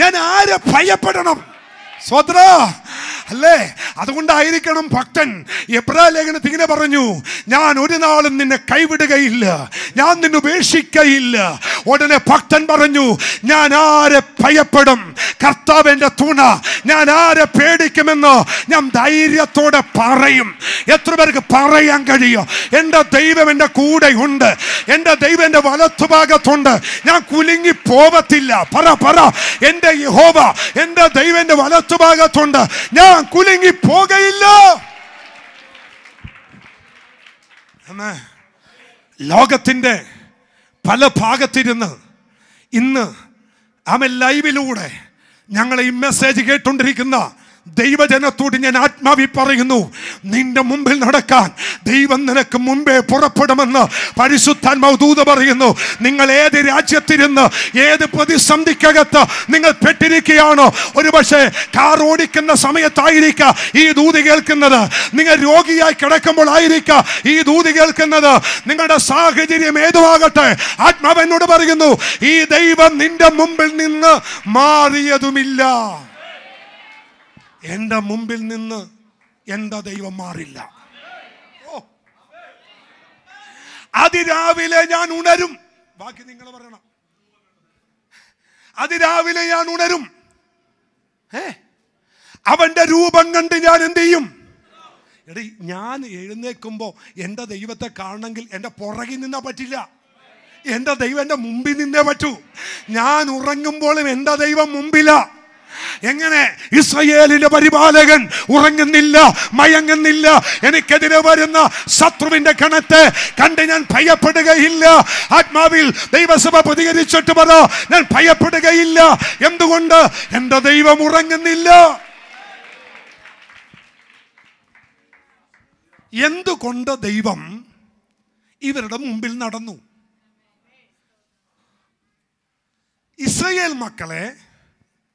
ഞാൻ ആരെ ഭയപ്പെടണം സ്വത്ര അല്ലേ അതുകൊണ്ടായിരിക്കണം ഭക്തൻ എബ്രാ ലേഖനത്തിൽ ഇങ്ങനെ പറഞ്ഞു ഞാൻ ഒരു നാളും നിന്നെ കൈവിടുകയില്ല ഞാൻ നിന്നെ ഉപേക്ഷിക്കയില്ല ഉടനെ ഭക്തൻ പറഞ്ഞു ഞാൻ ആരെ ഭയപ്പെടും കർത്താവിൻ്റെ തൂണ ഞാൻ ആരെ പേടിക്കുമെന്ന് ഞാൻ ധൈര്യത്തോടെ പറയും എത്ര പേർക്ക് പറയാൻ കഴിയും എൻ്റെ ദൈവം എൻ്റെ കൂടെയുണ്ട് എൻ്റെ ദൈവം എൻ്റെ വലത്തുഭാഗത്തുണ്ട് ഞാൻ കുലുങ്ങി പോവത്തില്ല പറ പറ എൻ്റെ യഹോവ എൻ്റെ ദൈവം എൻ്റെ വലത്തുഭാഗത്തുണ്ട് ഞാൻ നാം കുലുങ്ങി പോകയില്ല ലോകത്തിൻ്റെ പല ഭാഗത്തിരുന്ന് ഇന്ന് ആമ ലൈവിലൂടെ ഞങ്ങൾ ഈ മെസ്സേജ് കേട്ടുകൊണ്ടിരിക്കുന്ന ദൈവജനത്തോട് ഞാൻ ആത്മാവി പറയുന്നു നിന്റെ മുമ്പിൽ നടക്കാൻ ദൈവം നിനക്ക് മുമ്പേ പുറപ്പെടുമെന്ന് പരിശുദ്ധാത്മാവ് ദൂത പറയുന്നു നിങ്ങൾ ഏത് രാജ്യത്തിരുന്ന് ഏത് പ്രതിസന്ധിക്കകത്ത് നിങ്ങൾ പെട്ടിരിക്കുകയാണോ ഒരുപക്ഷെ കാർ ഓടിക്കുന്ന സമയത്തായിരിക്കുക ഈ ദൂതി കേൾക്കുന്നത് നിങ്ങൾ രോഗിയായി കിടക്കുമ്പോൾ ആയിരിക്കുക ഈ ദൂതി കേൾക്കുന്നത് നിങ്ങളുടെ സാഹചര്യം ഏതുമാകട്ടെ ആത്മാവ് എന്നോട് പറയുന്നു ഈ ദൈവം നിന്റെ മുമ്പിൽ നിന്ന് മാറിയതുമില്ല എൻ്റെ മുമ്പിൽ നിന്ന് എൻ്റെ ദൈവം മാറില്ല അതിരാവിലെ ഞാൻ ഉണരും ബാക്കി നിങ്ങൾ പറയണം അതിരാവിലെ ഞാൻ ഉണരും ഏ അവന്റെ രൂപം കണ്ട് ഞാൻ എന്ത് ചെയ്യും എടി ഞാൻ എഴുന്നേൽക്കുമ്പോൾ എന്റെ ദൈവത്തെ കാണണമെങ്കിൽ എന്റെ പുറകിൽ നിന്നാ പറ്റില്ല എന്റെ ദൈവം എന്റെ മുമ്പിൽ നിന്നേ പറ്റൂ ഞാൻ ഉറങ്ങുമ്പോഴും എന്റെ ദൈവം മുമ്പിലാണ് എങ്ങനെ ഇസ്രയേലിന്റെ പരിപാലകൻ ഉറങ്ങുന്നില്ല മയങ്ങുന്നില്ല എനിക്കെതിരെ വരുന്ന ശത്രുവിന്റെ കണത്തെ കണ്ട് ഞാൻ ഭയപ്പെടുകയില്ല ആത്മാവിൽ ദൈവസഭ പ്രതികരിച്ചിട്ട് പറ ഞാൻ ഭയപ്പെടുകയില്ല എന്തുകൊണ്ട് എന്റെ ദൈവം ഉറങ്ങുന്നില്ല എന്തുകൊണ്ട് ദൈവം ഇവരുടെ മുമ്പിൽ നടന്നു ഇസ്രയേൽ മക്കളെ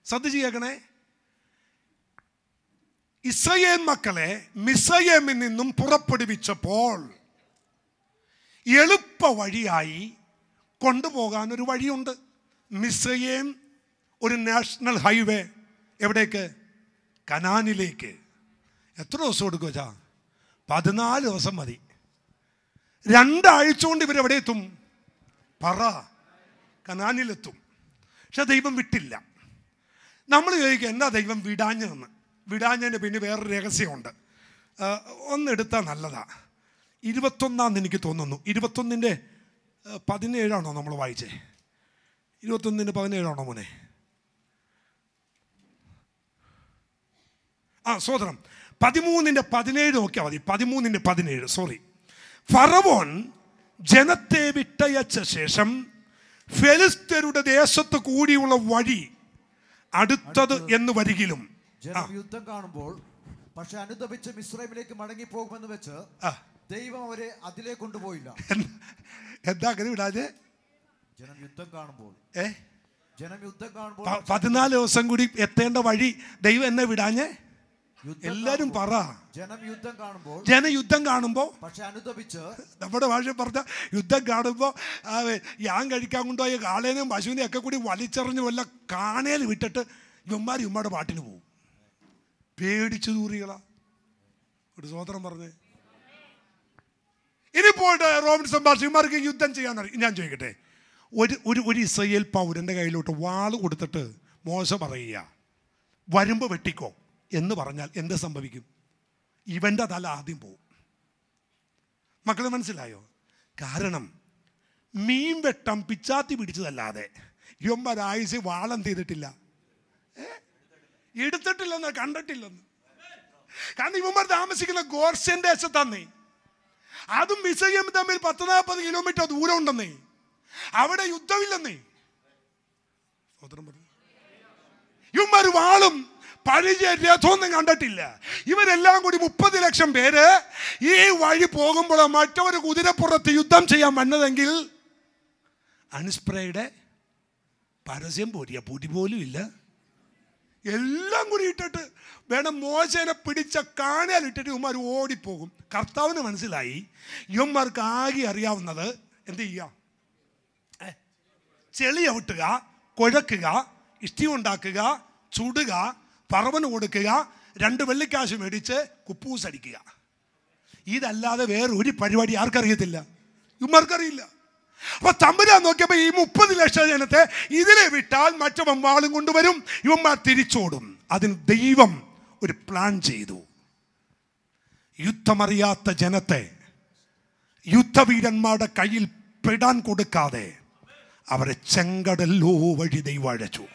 ശ്രദ്ധിച്ച് കേൾക്കണേ ഇസ്രയേൽ മക്കളെ മിസ്രയേമിൽ നിന്നും പുറപ്പെടുവിച്ചപ്പോൾ എളുപ്പ വഴിയായി കൊണ്ടുപോകാൻ ഒരു വഴിയുണ്ട് മിസയേം ഒരു നാഷണൽ ഹൈവേ എവിടേക്ക് കനാനിലേക്ക് എത്ര ദിവസം എടുക്കും വെച്ചാ പതിനാല് ദിവസം മതി രണ്ടാഴ്ച കൊണ്ട് ഇവരെവിടെ എത്തും പറ കനാനിലെത്തും പക്ഷെ ദൈവം വിട്ടില്ല നമ്മൾ ചോദിക്കുക എന്താ ദൈവം വിടാഞ്ഞതെന്ന് വിടാഞ്ഞതിൻ്റെ പിന്നെ വേറൊരു രഹസ്യമുണ്ട് ഒന്നെടുത്താൽ നല്ലതാണ് ഇരുപത്തൊന്നാന്ന് എനിക്ക് തോന്നുന്നു ഇരുപത്തൊന്നിൻ്റെ പതിനേഴാണോ നമ്മൾ വായിച്ചേ ഇരുപത്തൊന്നിൻ്റെ പതിനേഴാണോ മോനെ ആ സോദരം പതിമൂന്നിൻ്റെ പതിനേഴ് നോക്കിയാൽ മതി പതിമൂന്നിൻ്റെ പതിനേഴ് സോറി ഫറവോൺ ജനത്തെ വിട്ടയച്ച ശേഷം ഫെലിസ്തരുടെ ദേശത്ത് കൂടിയുള്ള വഴി അടുത്തത് എന്ന് വരികിലും യുദ്ധം കാണുമ്പോൾ പക്ഷെ അനുദപിച്ച് മിശ്രമിലേക്ക് മടങ്ങി പോകുമെന്ന് വെച്ച് ദൈവം അവരെ അതിലേ കൊണ്ടുപോയില്ല എന്താ അങ്ങനെ വിടാതെ ജനം യുദ്ധം കാണുമ്പോൾ ഏ ജനം യുദ്ധം കാണുമ്പോൾ പതിനാല് ദിവസം കൂടി എത്തേണ്ട വഴി ദൈവം എന്നെ വിടാഞ്ഞേ എല്ലാരും പറ ജനയുദ്ധം കാണുമ്പോൾ ജനയുദ്ധം കാണുമ്പോ പക്ഷെ അനുദപിച്ച് നമ്മുടെ ഭാഷ പറഞ്ഞ യുദ്ധം കാണുമ്പോ യാൻ കഴിക്കാൻ കൊണ്ടുപോയ കാളേനും പശുവിനെയും ഒക്കെ കൂടി വലിച്ചെറിഞ്ഞ് വല്ല കാണേൽ വിട്ടിട്ട് ഇവന്മാര് ഇമ്മയുടെ പാട്ടിന് പോകും പേടിച്ചു ദൂറികളാ ഒരു സ്വതന്ത്രം പറഞ്ഞേ ഇനി പോയിട്ട് റോമിൻ സംഭാഷിമാർക്ക് യുദ്ധം ചെയ്യാൻ ഞാൻ ചോദിക്കട്ടെ ഒരു ഒരു ഒരു ഇസ്രയേൽ പൗരൻ്റെ കയ്യിലോട്ട് വാൾ കൊടുത്തിട്ട് മോശം പറയുക വരുമ്പോൾ വെട്ടിക്കോ എന്ന് പറഞ്ഞാൽ എന്ത് സംഭവിക്കും ഇവൻ്റെ തല ആദ്യം പോവും മക്കൾ മനസ്സിലായോ കാരണം മീൻ വെട്ടം പിച്ചാത്തി പിടിച്ചതല്ലാതെ ഇവന്മാരായുസ് വാളം ചെയ്തിട്ടില്ല എടുത്തിട്ടില്ലെന്ന് കണ്ടിട്ടില്ലെന്ന് കാരണം ഇവന്മാർ താമസിക്കുന്ന ഗോർഷ്യൻ ദേശത്തന്നേ അതും മിസൈയും തമ്മിൽ പത്ത് നാൽപ്പത് കിലോമീറ്റർ ദൂരം ഉണ്ടെന്നേ അവിടെ യുദ്ധമില്ലെന്നേ സ്വതന്ത്രം ഇവന്മാർ വാളും പഴയ രഥമൊന്നും കണ്ടിട്ടില്ല ഇവരെല്ലാം കൂടി മുപ്പത് ലക്ഷം പേര് ഈ വഴി പോകുമ്പോൾ മറ്റൊരു കുതിരപ്പുറത്ത് യുദ്ധം ചെയ്യാൻ വന്നതെങ്കിൽ അനുസ്പ്രയുടെ പരസ്യം പോരിയ പൊടി പോലും ഇല്ല എല്ലാം കൂടി ഇട്ടിട്ട് വേണം മോശനെ പിടിച്ച കാണാലിട്ടിട്ട് ഇവന്മാർ ഓടിപ്പോകും കർത്താവിന് മനസ്സിലായി ഇവന്മാർക്ക് ആകെ അറിയാവുന്നത് എന്ത് ചെയ്യാം ചെളി ഔട്ടുക കുഴക്കുക ഇഷ്ടി ഉണ്ടാക്കുക ചുടുക പറവന് കൊടുക്കുക രണ്ട് വെള്ളിക്കാശ് മേടിച്ച് കുപ്പൂസ് അടിക്കുക ഇതല്ലാതെ വേറെ ഒരു പരിപാടി ആർക്കറിയത്തില്ല ഇമ്മർക്കറിയില്ല അപ്പൊ തമ്പുരാൻ നോക്കിയപ്പോ ഈ മുപ്പത് ലക്ഷം ജനത്തെ ഇതിനെ വിട്ടാൽ മറ്റവൻ വാളും കൊണ്ടുവരും ഇവന്മാർ തിരിച്ചോടും അതിന് ദൈവം ഒരു പ്ലാൻ ചെയ്തു യുദ്ധമറിയാത്ത ജനത്തെ യുദ്ധവീരന്മാരുടെ കയ്യിൽ പെടാൻ കൊടുക്കാതെ അവരെ ചെങ്കടലോ വഴി ദൈവം അഴച്ചു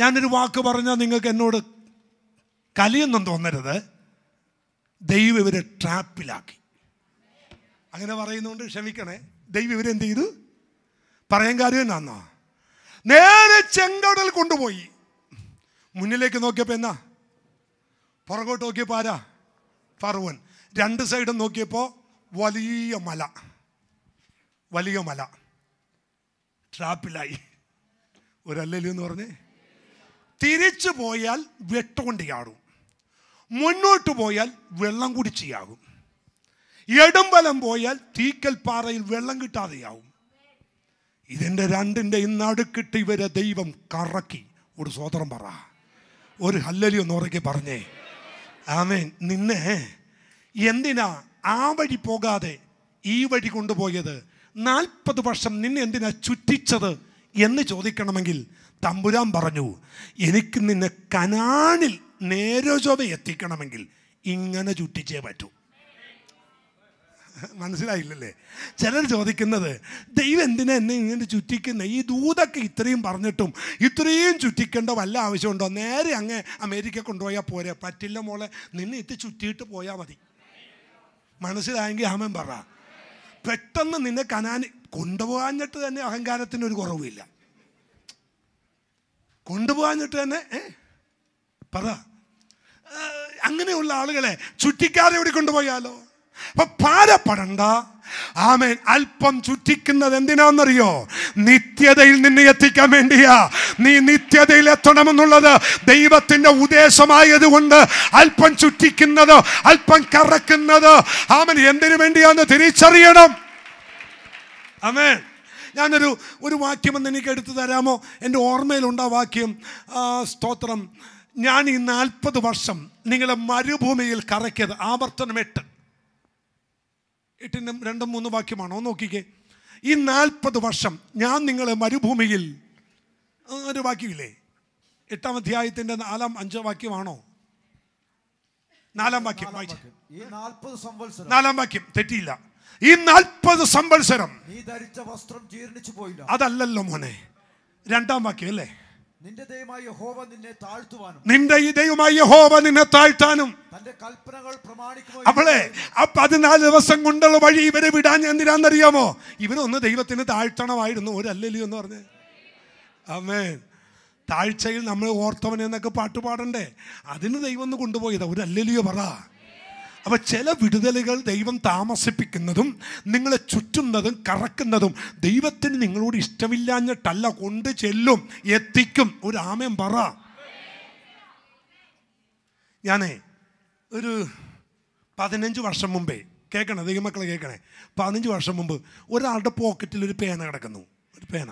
ഞാനൊരു വാക്ക് പറഞ്ഞാൽ നിങ്ങൾക്ക് എന്നോട് കലിയൊന്നും തോന്നരുത് ദൈവം ഇവരെ ട്രാപ്പിലാക്കി അങ്ങനെ പറയുന്നതുകൊണ്ട് ക്ഷമിക്കണേ ദൈവം ഇവരെന്ത് ചെയ്തു പറയാൻ കാര്യം എന്നാന്നാ നേരെ ചെങ്കടൽ കൊണ്ടുപോയി മുന്നിലേക്ക് നോക്കിയപ്പോൾ എന്നാ പുറകോട്ട് നോക്കിയപ്പോൾ ആരാ ഫർവൻ രണ്ട് സൈഡും നോക്കിയപ്പോൾ വലിയ മല വലിയ മല ട്രാപ്പിലായി ഒരല്ലല്ലോ എന്ന് പറഞ്ഞേ തിരിച്ചു പോയാൽ വെട്ടുകൊണ്ടിയാടും മുന്നോട്ട് പോയാൽ വെള്ളം കുടിച്ചിയാകും എടുമ്പലം പോയാൽ തീക്കൽ പാറയിൽ വെള്ളം കിട്ടാതെയാവും ഇതിൻ്റെ രണ്ടിൻ്റെയും നടുക്കിട്ട് ഇവരെ ദൈവം കറക്കി ഒരു സ്വതന്ത്രം പറ ഒരു ഹല്ലലി ഒന്ന് ഉറക്കി പറഞ്ഞേ ആമേൻ നിന്നെ എന്തിനാ ആ വഴി പോകാതെ ഈ വഴി കൊണ്ടുപോയത് നാൽപ്പത് വർഷം നിന്നെ എന്തിനാ ചുറ്റിച്ചത് എന്ന് ചോദിക്കണമെങ്കിൽ തമ്പുരാൻ പറഞ്ഞു എനിക്ക് നിന്നെ കനാനിൽ നേരോചോവ എത്തിക്കണമെങ്കിൽ ഇങ്ങനെ ചുറ്റിച്ചേ പറ്റൂ മനസ്സിലായില്ലല്ലേ ചിലർ ചോദിക്കുന്നത് ദൈവം എന്തിനാ എന്നെ ഇങ്ങനെ ചുറ്റിക്കുന്ന ഈ ദൂതൊക്കെ ഇത്രയും പറഞ്ഞിട്ടും ഇത്രയും ചുറ്റിക്കേണ്ട വല്ല ആവശ്യമുണ്ടോ നേരെ അങ്ങ് അമേരിക്ക കൊണ്ടുപോയാൽ പോരെ പറ്റില്ല മോളെ നിന്നെ ഇത് ചുറ്റിയിട്ട് പോയാൽ മതി മനസ്സിലായെങ്കിൽ ആമൻ പറ പെട്ടെന്ന് നിന്നെ കനാനി കൊണ്ടുപോകാഞ്ഞിട്ട് തന്നെ അഹങ്കാരത്തിന് ഒരു കുറവുമില്ല കൊണ്ടുപോകാഞ്ഞിട്ട് തന്നെ പറ അങ്ങനെയുള്ള ആളുകളെ ചുറ്റിക്കാതെ എവിടെ കൊണ്ടുപോയാലോ അപ്പൊ ഭാരപ്പെടണ്ട ആമേൻ അല്പം ചുറ്റിക്കുന്നത് എന്തിനാണെന്നറിയോ നിത്യതയിൽ നിന്നെ എത്തിക്കാൻ വേണ്ടിയാ നീ നിത്യതയിൽ എത്തണമെന്നുള്ളത് ദൈവത്തിന്റെ ഉദ്ദേശമായതുകൊണ്ട് അല്പം ചുറ്റിക്കുന്നത് അല്പം കറക്കുന്നത് ആമൻ എന്തിനു വേണ്ടിയാന്ന് തിരിച്ചറിയണം അമേ ഞാനൊരു ഒരു വാക്യം എന്ന് എനിക്ക് എടുത്തു തരാമോ എൻ്റെ ഓർമ്മയിലുണ്ട് ആ വാക്യം സ്തോത്രം ഞാൻ ഈ നാൽപ്പത് വർഷം നിങ്ങളെ മരുഭൂമിയിൽ കറക്കിയത് ആവർത്തനം എട്ട് എട്ടിൻ്റെ രണ്ടും മൂന്ന് വാക്യമാണോ നോക്കിക്കേ ഈ നാൽപ്പത് വർഷം ഞാൻ നിങ്ങളെ മരുഭൂമിയിൽ ഒരു വാക്യമില്ലേ എട്ടാം അധ്യായത്തിൻ്റെ നാലാം അഞ്ച് വാക്യമാണോ നാലാം വാക്യം നാലാം വാക്യം തെറ്റിയില്ല ഈ നാൽപ്പത് സംവത്സരം നീ ധരിച്ച വസ്ത്രം ജീർണിച്ചു പോയില്ല അതല്ലല്ലോ മോനെ രണ്ടാം വാക്യം അല്ലേ നിന്റെ ദൈവമായ യഹോവ നിന്നെ താഴ്ത്തുവാനും നിന്റെ ഈ ദൈവമായ യഹോവ നിന്നെ താഴ്ത്താനും തന്റെ കൽപ്പനകൾ പ്രമാണിക്കും അവളെ ആ പതിനാല് ദിവസം കൊണ്ടുള്ള വഴി ഇവരെ വിടാൻ എന്തിനാണെന്നറിയാമോ ഇവരൊന്ന് ദൈവത്തിന് താഴ്ത്തണമായിരുന്നു ഒരല്ലല്ലോ എന്ന് പറഞ്ഞ് അമേൻ താഴ്ചയിൽ നമ്മൾ ഓർത്തവനെന്നൊക്കെ പാട്ട് പാടണ്ടേ അതിന് ദൈവം ഒന്ന് കൊണ്ടുപോയതാ ഒരല്ലല്ലോ പറ അപ്പോൾ ചില വിടുതലുകൾ ദൈവം താമസിപ്പിക്കുന്നതും നിങ്ങളെ ചുറ്റുന്നതും കറക്കുന്നതും ദൈവത്തിന് നിങ്ങളോട് ഇഷ്ടമില്ലാഞ്ഞിട്ടല്ല കൊണ്ട് ചെല്ലും എത്തിക്കും ഒരു ആമയം പറ ഞാനേ ഒരു പതിനഞ്ച് വർഷം മുമ്പേ കേൾക്കണേ ദൈവമക്കളെ കേൾക്കണേ പതിനഞ്ച് വർഷം മുമ്പ് ഒരാളുടെ പോക്കറ്റിൽ ഒരു പേന കിടക്കുന്നു ഒരു പേന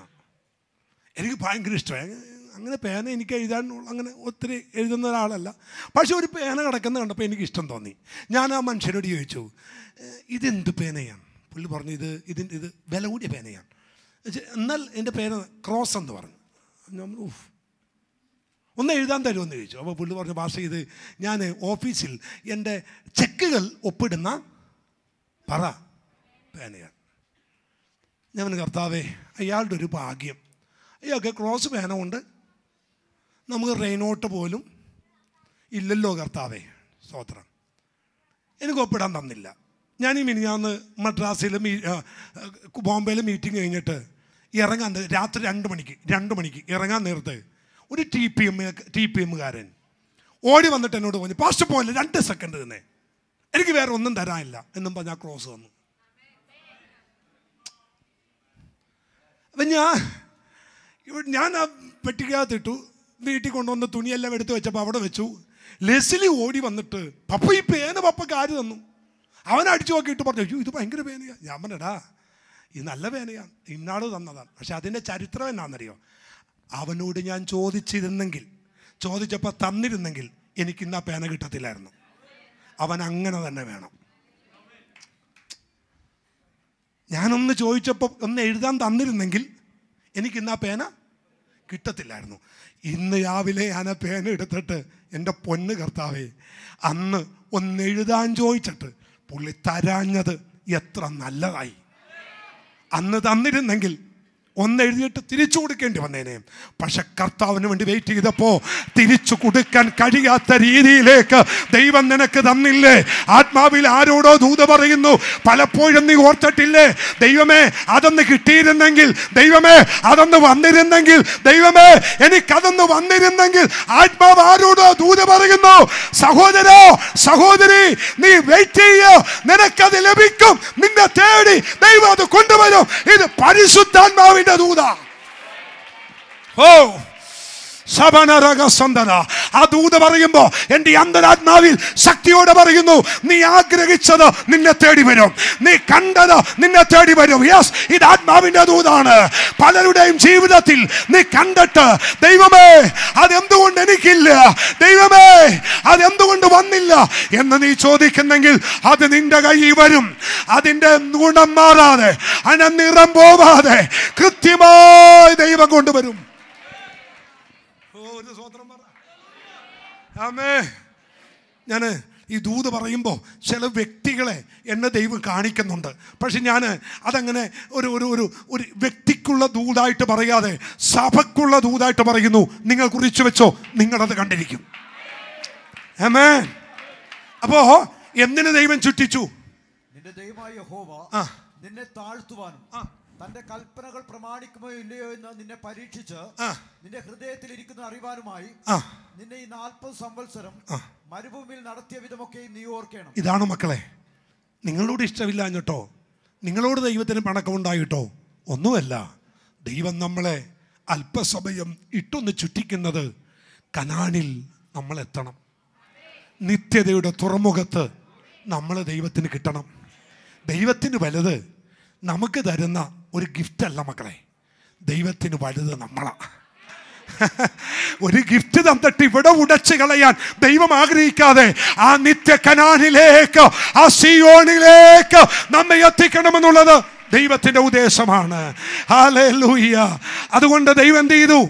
എനിക്ക് ഭയങ്കര ഇഷ്ടമായി അങ്ങനെ പേന എനിക്ക് എഴുതാൻ അങ്ങനെ ഒത്തിരി എഴുതുന്ന ഒരാളല്ല പക്ഷെ ഒരു പേന കിടക്കുന്ന കണ്ടപ്പോൾ എനിക്ക് ഇഷ്ടം തോന്നി ഞാൻ ആ മനുഷ്യനോട് ചോദിച്ചു ഇതെന്ത് പേനയാണ് പുള്ളി പറഞ്ഞു ഇത് ഇതിൻ്റെ ഇത് വില കൂടിയ പേനയാണ് എന്നാൽ എൻ്റെ പേന ക്രോസ് എന്ന് പറഞ്ഞു ഊഫ് ഒന്ന് എഴുതാൻ തരുമെന്ന് ചോദിച്ചു അപ്പോൾ പുള്ളി പറഞ്ഞു ഭാഷ ഇത് ഞാൻ ഓഫീസിൽ എൻ്റെ ചെക്കുകൾ ഒപ്പിടുന്ന പറ പേനയാണ് ഞാൻ കർത്താവേ അയാളുടെ ഒരു ഭാഗ്യം അയാൾക്ക് ക്രോസ് പേന കൊണ്ട് നമുക്ക് റെയിനോട്ട് പോലും ഇല്ലല്ലോ കർത്താവേ സ്തോത്രം എനിക്ക് ഒപ്പിടാൻ തന്നില്ല ഞാൻ ഈ മിനിഞ്ഞാന്ന് മദ്രാസിൽ ബോംബെയിൽ മീറ്റിംഗ് കഴിഞ്ഞിട്ട് ഇറങ്ങാൻ രാത്രി രണ്ട് മണിക്ക് രണ്ട് മണിക്ക് ഇറങ്ങാൻ നേരത്ത് ഒരു T P M T P എമ്മുകാരൻ ഓടി വന്നിട്ട് എന്നോട് പറഞ്ഞു പാസ്റ്റ് പോയില്ല രണ്ട് സെക്കൻഡ് തന്നെ എനിക്ക് വേറെ ഒന്നും തരാനില്ല എന്നും പറഞ്ഞാൽ ക്രോസ് വന്നു അപ്പം ഞാൻ ഞാൻ ആ പെട്ടിക്കകത്തിട്ടു വീട്ടിൽ കൊണ്ടുവന്ന് തുണിയെല്ലാം എടുത്ത് വെച്ചപ്പോൾ അവിടെ വെച്ചു ലെസ്ലി ഓടി വന്നിട്ട് പപ്പ ഈ പേന പപ്പ കാര്യം തന്നു അവൻ അടിച്ചു നോക്കിയിട്ട് പറഞ്ഞു അയ്യോ ഇത് ഭയങ്കര പേനയാണ് ഞാൻ പറഞ്ഞടാ ഇത് നല്ല പേനയാണ് ഇന്നാള് തന്നതാണ് പക്ഷെ അതിൻ്റെ ചരിത്രം എന്നാണെന്നറിയോ അവനോട് ഞാൻ ചോദിച്ചിരുന്നെങ്കിൽ ചോദിച്ചപ്പോൾ തന്നിരുന്നെങ്കിൽ എനിക്ക് ആ പേന കിട്ടത്തില്ലായിരുന്നു അവൻ അങ്ങനെ തന്നെ വേണം ഞാനൊന്ന് ചോദിച്ചപ്പോൾ ഒന്ന് എഴുതാൻ തന്നിരുന്നെങ്കിൽ എനിക്ക് ആ പേന കിട്ടത്തില്ലായിരുന്നു ഇന്ന് രാവിലെ ഞാൻ ആ പേന എടുത്തിട്ട് എൻ്റെ പൊന്ന് കർത്താവേ അന്ന് ഒന്നെഴുതാൻ ചോദിച്ചിട്ട് പുള്ളി തരാഞ്ഞത് എത്ര നല്ലതായി അന്ന് തന്നിരുന്നെങ്കിൽ ഒന്ന് എഴുതിയിട്ട് തിരിച്ചു കൊടുക്കേണ്ടി വന്നേനെ പക്ഷെ കർത്താവിന് വേണ്ടി വെയിറ്റ് ചെയ്തപ്പോൾ തിരിച്ചു കൊടുക്കാൻ കഴിയാത്ത രീതിയിലേക്ക് ദൈവം നിനക്ക് തന്നില്ലേ ആത്മാവിൽ ആരോടോ ദൂത പറയുന്നു പലപ്പോഴും നീ ഓർത്തിട്ടില്ലേ ദൈവമേ അതൊന്ന് കിട്ടിയിരുന്നെങ്കിൽ ദൈവമേ അതൊന്ന് വന്നിരുന്നെങ്കിൽ ദൈവമേ എനിക്കതൊന്ന് വന്നിരുന്നെങ്കിൽ ആത്മാവ് ആരോടോ ദൂത പറയുന്നു സഹോദരോ സഹോദരി നീ വെയിറ്റ് ചെയ്യോ നിനക്കത് ലഭിക്കും നിന്നെ തേടി ദൈവം അത് കൊണ്ടുവരും ഇത് പരിശുദ്ധാത്മാവിൽ 的读的哦。ആ പറയുമ്പോ എൻ്റെ അന്തരാത്മാവിൽ ശക്തിയോടെ പറയുന്നു നീ ആഗ്രഹിച്ചത് നിന്നെ തേടി വരും നീ കണ്ടത് നിന്നെ തേടി വരും യെസ് ഇത് ആത്മാവിന്റെ ദൂതാണ് പലരുടെയും ജീവിതത്തിൽ നീ കണ്ടിട്ട് ദൈവമേ അതെന്തുകൊണ്ട് എനിക്കില്ല ദൈവമേ അതെന്തുകൊണ്ട് വന്നില്ല എന്ന് നീ ചോദിക്കുന്നെങ്കിൽ അത് നിന്റെ കൈ വരും അതിന്റെ ഗുണം മാറാതെ അതിൻ്റെ നിറം പോവാതെ കൃത്യമായി ദൈവം കൊണ്ടുവരും ആമേ ഞാൻ ഈ ദൂത് പറയുമ്പോൾ ചില വ്യക്തികളെ എന്നെ ദൈവം കാണിക്കുന്നുണ്ട് പക്ഷെ ഞാൻ അതങ്ങനെ ഒരു ഒരു ഒരു ഒരു വ്യക്തിക്കുള്ള ദൂതായിട്ട് പറയാതെ സഭക്കുള്ള ദൂതായിട്ട് പറയുന്നു നിങ്ങൾ കുറിച്ചു വെച്ചോ നിങ്ങളത് കണ്ടിരിക്കും ഏമേ അപ്പോ എന്തിനു ദൈവം ചുറ്റിച്ചു നിന്റെ ദൈവമായ ഹോവ നിന്നെ താഴ്ത്തുവാനും തന്റെ കൽപ്പനകൾ പ്രമാണിക്കുമോ ഇല്ലയോ എന്ന് നിന്നെ പരീക്ഷിച്ച് നിന്റെ ഹൃദയത്തിൽ ഇരിക്കുന്ന അറിവാനുമായി നിന്നെ ഈ നാൽപ്പത് സംവത്സരം മരുഭൂമിയിൽ നടത്തിയ വിധമൊക്കെ നീ ഓർക്കണം ഇതാണ് മക്കളെ നിങ്ങളോട് ഇഷ്ടമില്ല എന്നിട്ടോ നിങ്ങളോട് ദൈവത്തിന് പണക്കമുണ്ടായിട്ടോ ഒന്നുമല്ല ദൈവം നമ്മളെ അല്പസമയം ഇട്ടൊന്ന് ചുറ്റിക്കുന്നത് കനാനിൽ നമ്മൾ എത്തണം നിത്യതയുടെ തുറമുഖത്ത് നമ്മൾ ദൈവത്തിന് കിട്ടണം ദൈവത്തിന് വലുത് നമുക്ക് തരുന്ന ഒരു ഗിഫ്റ്റ് അല്ല മക്കളെ ദൈവത്തിന് വലുത് നമ്മളാണ് ഒരു ഗിഫ്റ്റ് തന്നിട്ട് ഇവിടെ ഉടച്ചു കളയാൻ ദൈവം ആഗ്രഹിക്കാതെ ആ നിത്യ കനാനിലേക്ക് ആ സിയോണിലേക്ക് നമ്മെ എത്തിക്കണമെന്നുള്ളത് ദൈവത്തിൻ്റെ ഉദ്ദേശമാണ് അതുകൊണ്ട് ദൈവം എന്ത് ചെയ്തു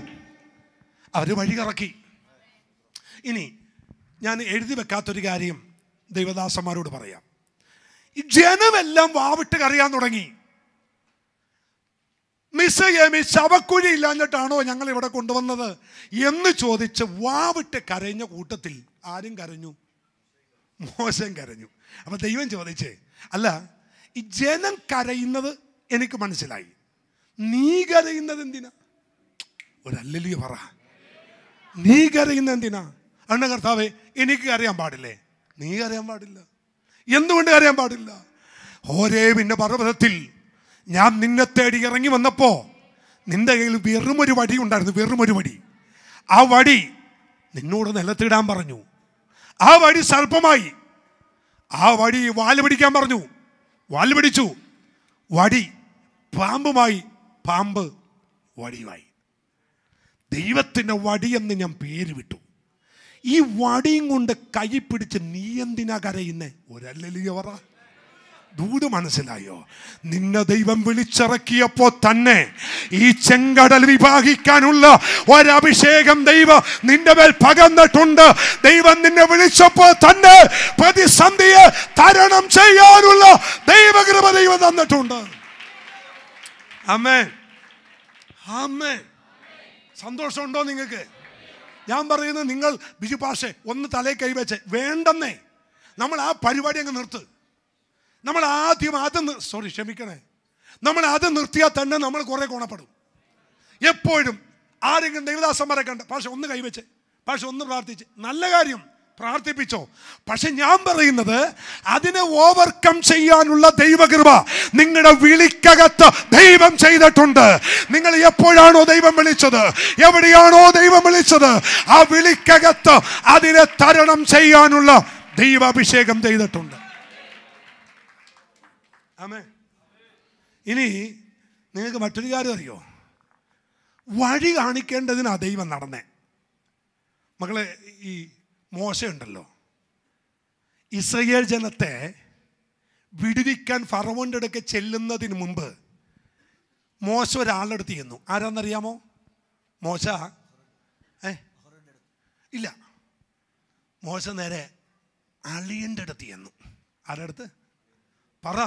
അവർ വഴികറക്കി ഇനി ഞാൻ എഴുതി വെക്കാത്തൊരു കാര്യം ദൈവദാസന്മാരോട് പറയാം ജനമെല്ലാം വാവിട്ട് കറിയാൻ തുടങ്ങി എമി ശവക്കുഴി ഇല്ലാഞ്ഞിട്ടാണോ ഞങ്ങൾ ഇവിടെ കൊണ്ടുവന്നത് എന്ന് ചോദിച്ച് വാവിട്ട് കരഞ്ഞ കൂട്ടത്തിൽ ആരും കരഞ്ഞു മോശം കരഞ്ഞു അപ്പം ദൈവം ചോദിച്ചേ അല്ല ഈ ജനം കരയുന്നത് എനിക്ക് മനസ്സിലായി നീ കരയുന്നത് എന്തിനാ ഒരല്ലിയ പറ നീ കരയുന്നത് എന്തിനാ അണ്ണ കർത്താവേ എനിക്ക് കരയാൻ പാടില്ലേ നീ കരയാൻ പാടില്ല എന്തുകൊണ്ട് കരയാൻ പാടില്ല ഓരേ പിന്നെ പർവ്വതത്തിൽ ഞാൻ നിന്നെ തേടി ഇറങ്ങി വന്നപ്പോൾ നിന്റെ കയ്യിൽ വെറുമൊരു വടി ഉണ്ടായിരുന്നു വെറുമൊരു വടി ആ വടി നിന്നോട് നിലത്തിടാൻ പറഞ്ഞു ആ വടി സർപ്പമായി ആ വടി വാല് പിടിക്കാൻ പറഞ്ഞു വാല് പിടിച്ചു വടി പാമ്പുമായി പാമ്പ് വടിയുമായി ദൈവത്തിൻ്റെ വടി എന്ന് ഞാൻ പേര് വിട്ടു ഈ വടിയും കൊണ്ട് കൈ പിടിച്ച് നീ എന്തിനാ കരയുന്നേ ഒരല്ലല്ലോ പറ ദൂട് മനസ്സിലായോ നിന്നെ ദൈവം വിളിച്ചിറക്കിയപ്പോ തന്നെ ഈ ചെങ്കടൽ വിഭാഗിക്കാനുള്ള ഒരഭിഷേകം ദൈവം നിന്റെ മേൽ പകർന്നിട്ടുണ്ട് ദൈവം നിന്നെ വിളിച്ചപ്പോൾ തന്നെ പ്രതിസന്ധിയെ തരണം ചെയ്യാനുള്ള ദൈവകൃപ ദൈവം തന്നിട്ടുണ്ട് അമ്മേ അമ്മേ സന്തോഷമുണ്ടോ നിങ്ങൾക്ക് ഞാൻ പറയുന്നത് നിങ്ങൾ ബിജു പാഷെ ഒന്ന് തലേ കൈവച്ച് വേണ്ടെന്നേ നമ്മൾ ആ പരിപാടി അങ്ങ് നിർത്തും നമ്മൾ ആദ്യം അത് സോറി ക്ഷമിക്കണേ നമ്മൾ അത് നിർത്തിയാൽ തന്നെ നമ്മൾ കുറേ ഗുണപ്പെടും എപ്പോഴും ആരെങ്കിലും ദേവദാസന്മാരെ കണ്ട് പക്ഷെ ഒന്ന് കൈവച്ച് പക്ഷെ ഒന്ന് പ്രാർത്ഥിച്ച് നല്ല കാര്യം പ്രാർത്ഥിപ്പിച്ചോ പക്ഷെ ഞാൻ പറയുന്നത് അതിനെ ഓവർകം ചെയ്യാനുള്ള ദൈവകൃപ നിങ്ങളുടെ വിളിക്കകത്ത് ദൈവം ചെയ്തിട്ടുണ്ട് നിങ്ങൾ എപ്പോഴാണോ ദൈവം വിളിച്ചത് എവിടെയാണോ ദൈവം വിളിച്ചത് ആ വിളിക്കകത്ത് അതിനെ തരണം ചെയ്യാനുള്ള ദൈവാഭിഷേകം ചെയ്തിട്ടുണ്ട് ആമേ ഇനി നിങ്ങൾക്ക് മറ്റൊരു കാര്യം അറിയോ വഴി കാണിക്കേണ്ടതിനാ ദൈവം നടന്നേ മകളെ ഈ മോശമുണ്ടല്ലോ ഇസ്രയേൽ ജനത്തെ വിടുവിക്കാൻ ഫറവോൻ്റെ അടുക്കെ ചെല്ലുന്നതിന് മുമ്പ് മോശ അടുത്ത് ചെന്നു ആരാന്നറിയാമോ മോശ ഏ ഇല്ല മോശ നേരെ അളിയൻ്റെ അടുത്ത് ചെന്നു അടുത്ത് പറ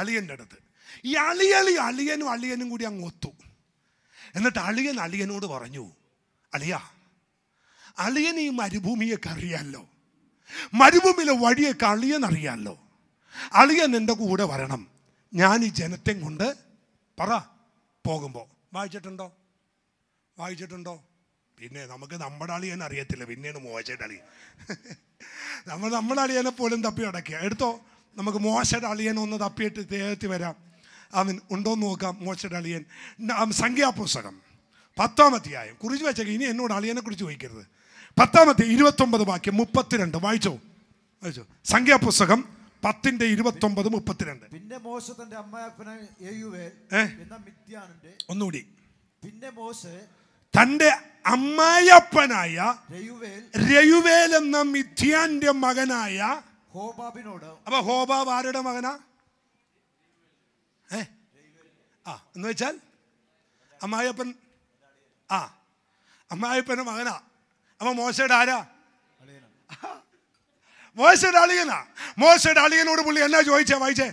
അളിയൻ്റെ അടുത്ത് ഈ അളിയളി അളിയനും അളിയനും കൂടി അങ്ങ് ഒത്തു എന്നിട്ട് അളിയൻ അളിയനോട് പറഞ്ഞു അളിയ അളിയൻ ഈ മരുഭൂമിയൊക്കെ അറിയാമല്ലോ മരുഭൂമിയിലെ വഴിയൊക്കെ അളിയൻ അറിയാമല്ലോ അളിയൻ എൻ്റെ കൂടെ വരണം ഞാൻ ഈ ജനത്തെ കൊണ്ട് പറ പോകുമ്പോൾ വായിച്ചിട്ടുണ്ടോ വായിച്ചിട്ടുണ്ടോ പിന്നെ നമുക്ക് നമ്മുടെ അളിയൻ അറിയത്തില്ല പിന്നെയാണ് മോശയുടെ അളിയൻ നമ്മൾ നമ്മുടെ അളിയനെ പോലും തപ്പി അടക്കുക എടുത്തോ നമുക്ക് മോശയുടെ അളിയൻ ഒന്ന് തപ്പിയിട്ട് തേത്തി വരാം അവൻ ഉണ്ടോയെന്ന് നോക്കാം മോശയുടെ അളിയൻ സംഖ്യാപുസ്തകം പത്താം അധ്യായം കുറിച്ച് വെച്ചേക്കാം ഇനി എന്നോട് അളിയനെ കുറിച്ച് ചോദിക്കരുത് പത്താമത്തെ ഇരുപത്തൊമ്പത് വാക്യം മുപ്പത്തിരണ്ട് വായിച്ചോ വായിച്ചോ സംഖ്യാപുസ്തകം പത്തിന്റെ ഇരുപത്തൊമ്പത് മുപ്പത്തിരണ്ട് പിന്നെ മോശ തന്റെ ഒന്നുകൂടി പിന്നെ മോശ തന്റെ അമ്മായപ്പനായ രയുവേൽ എന്ന മിഥ്യാന്റെ മകനായ ഹോബാബിനോട് അപ്പൊ ഹോബാബ് ആരുടെ മകനാ ഏ ആ എന്ന് വെച്ചാൽ അമ്മായിയപ്പൻ ആ അമ്മായിയപ്പൻ്റെ മകനാ അപ്പൊ മോശയുടെ ആരാ മോശയുടെ അളിയനാ മോശയുടെ അളിയനോട് പുള്ളി എന്നാ ചോദിച്ചേ വായിച്ചേ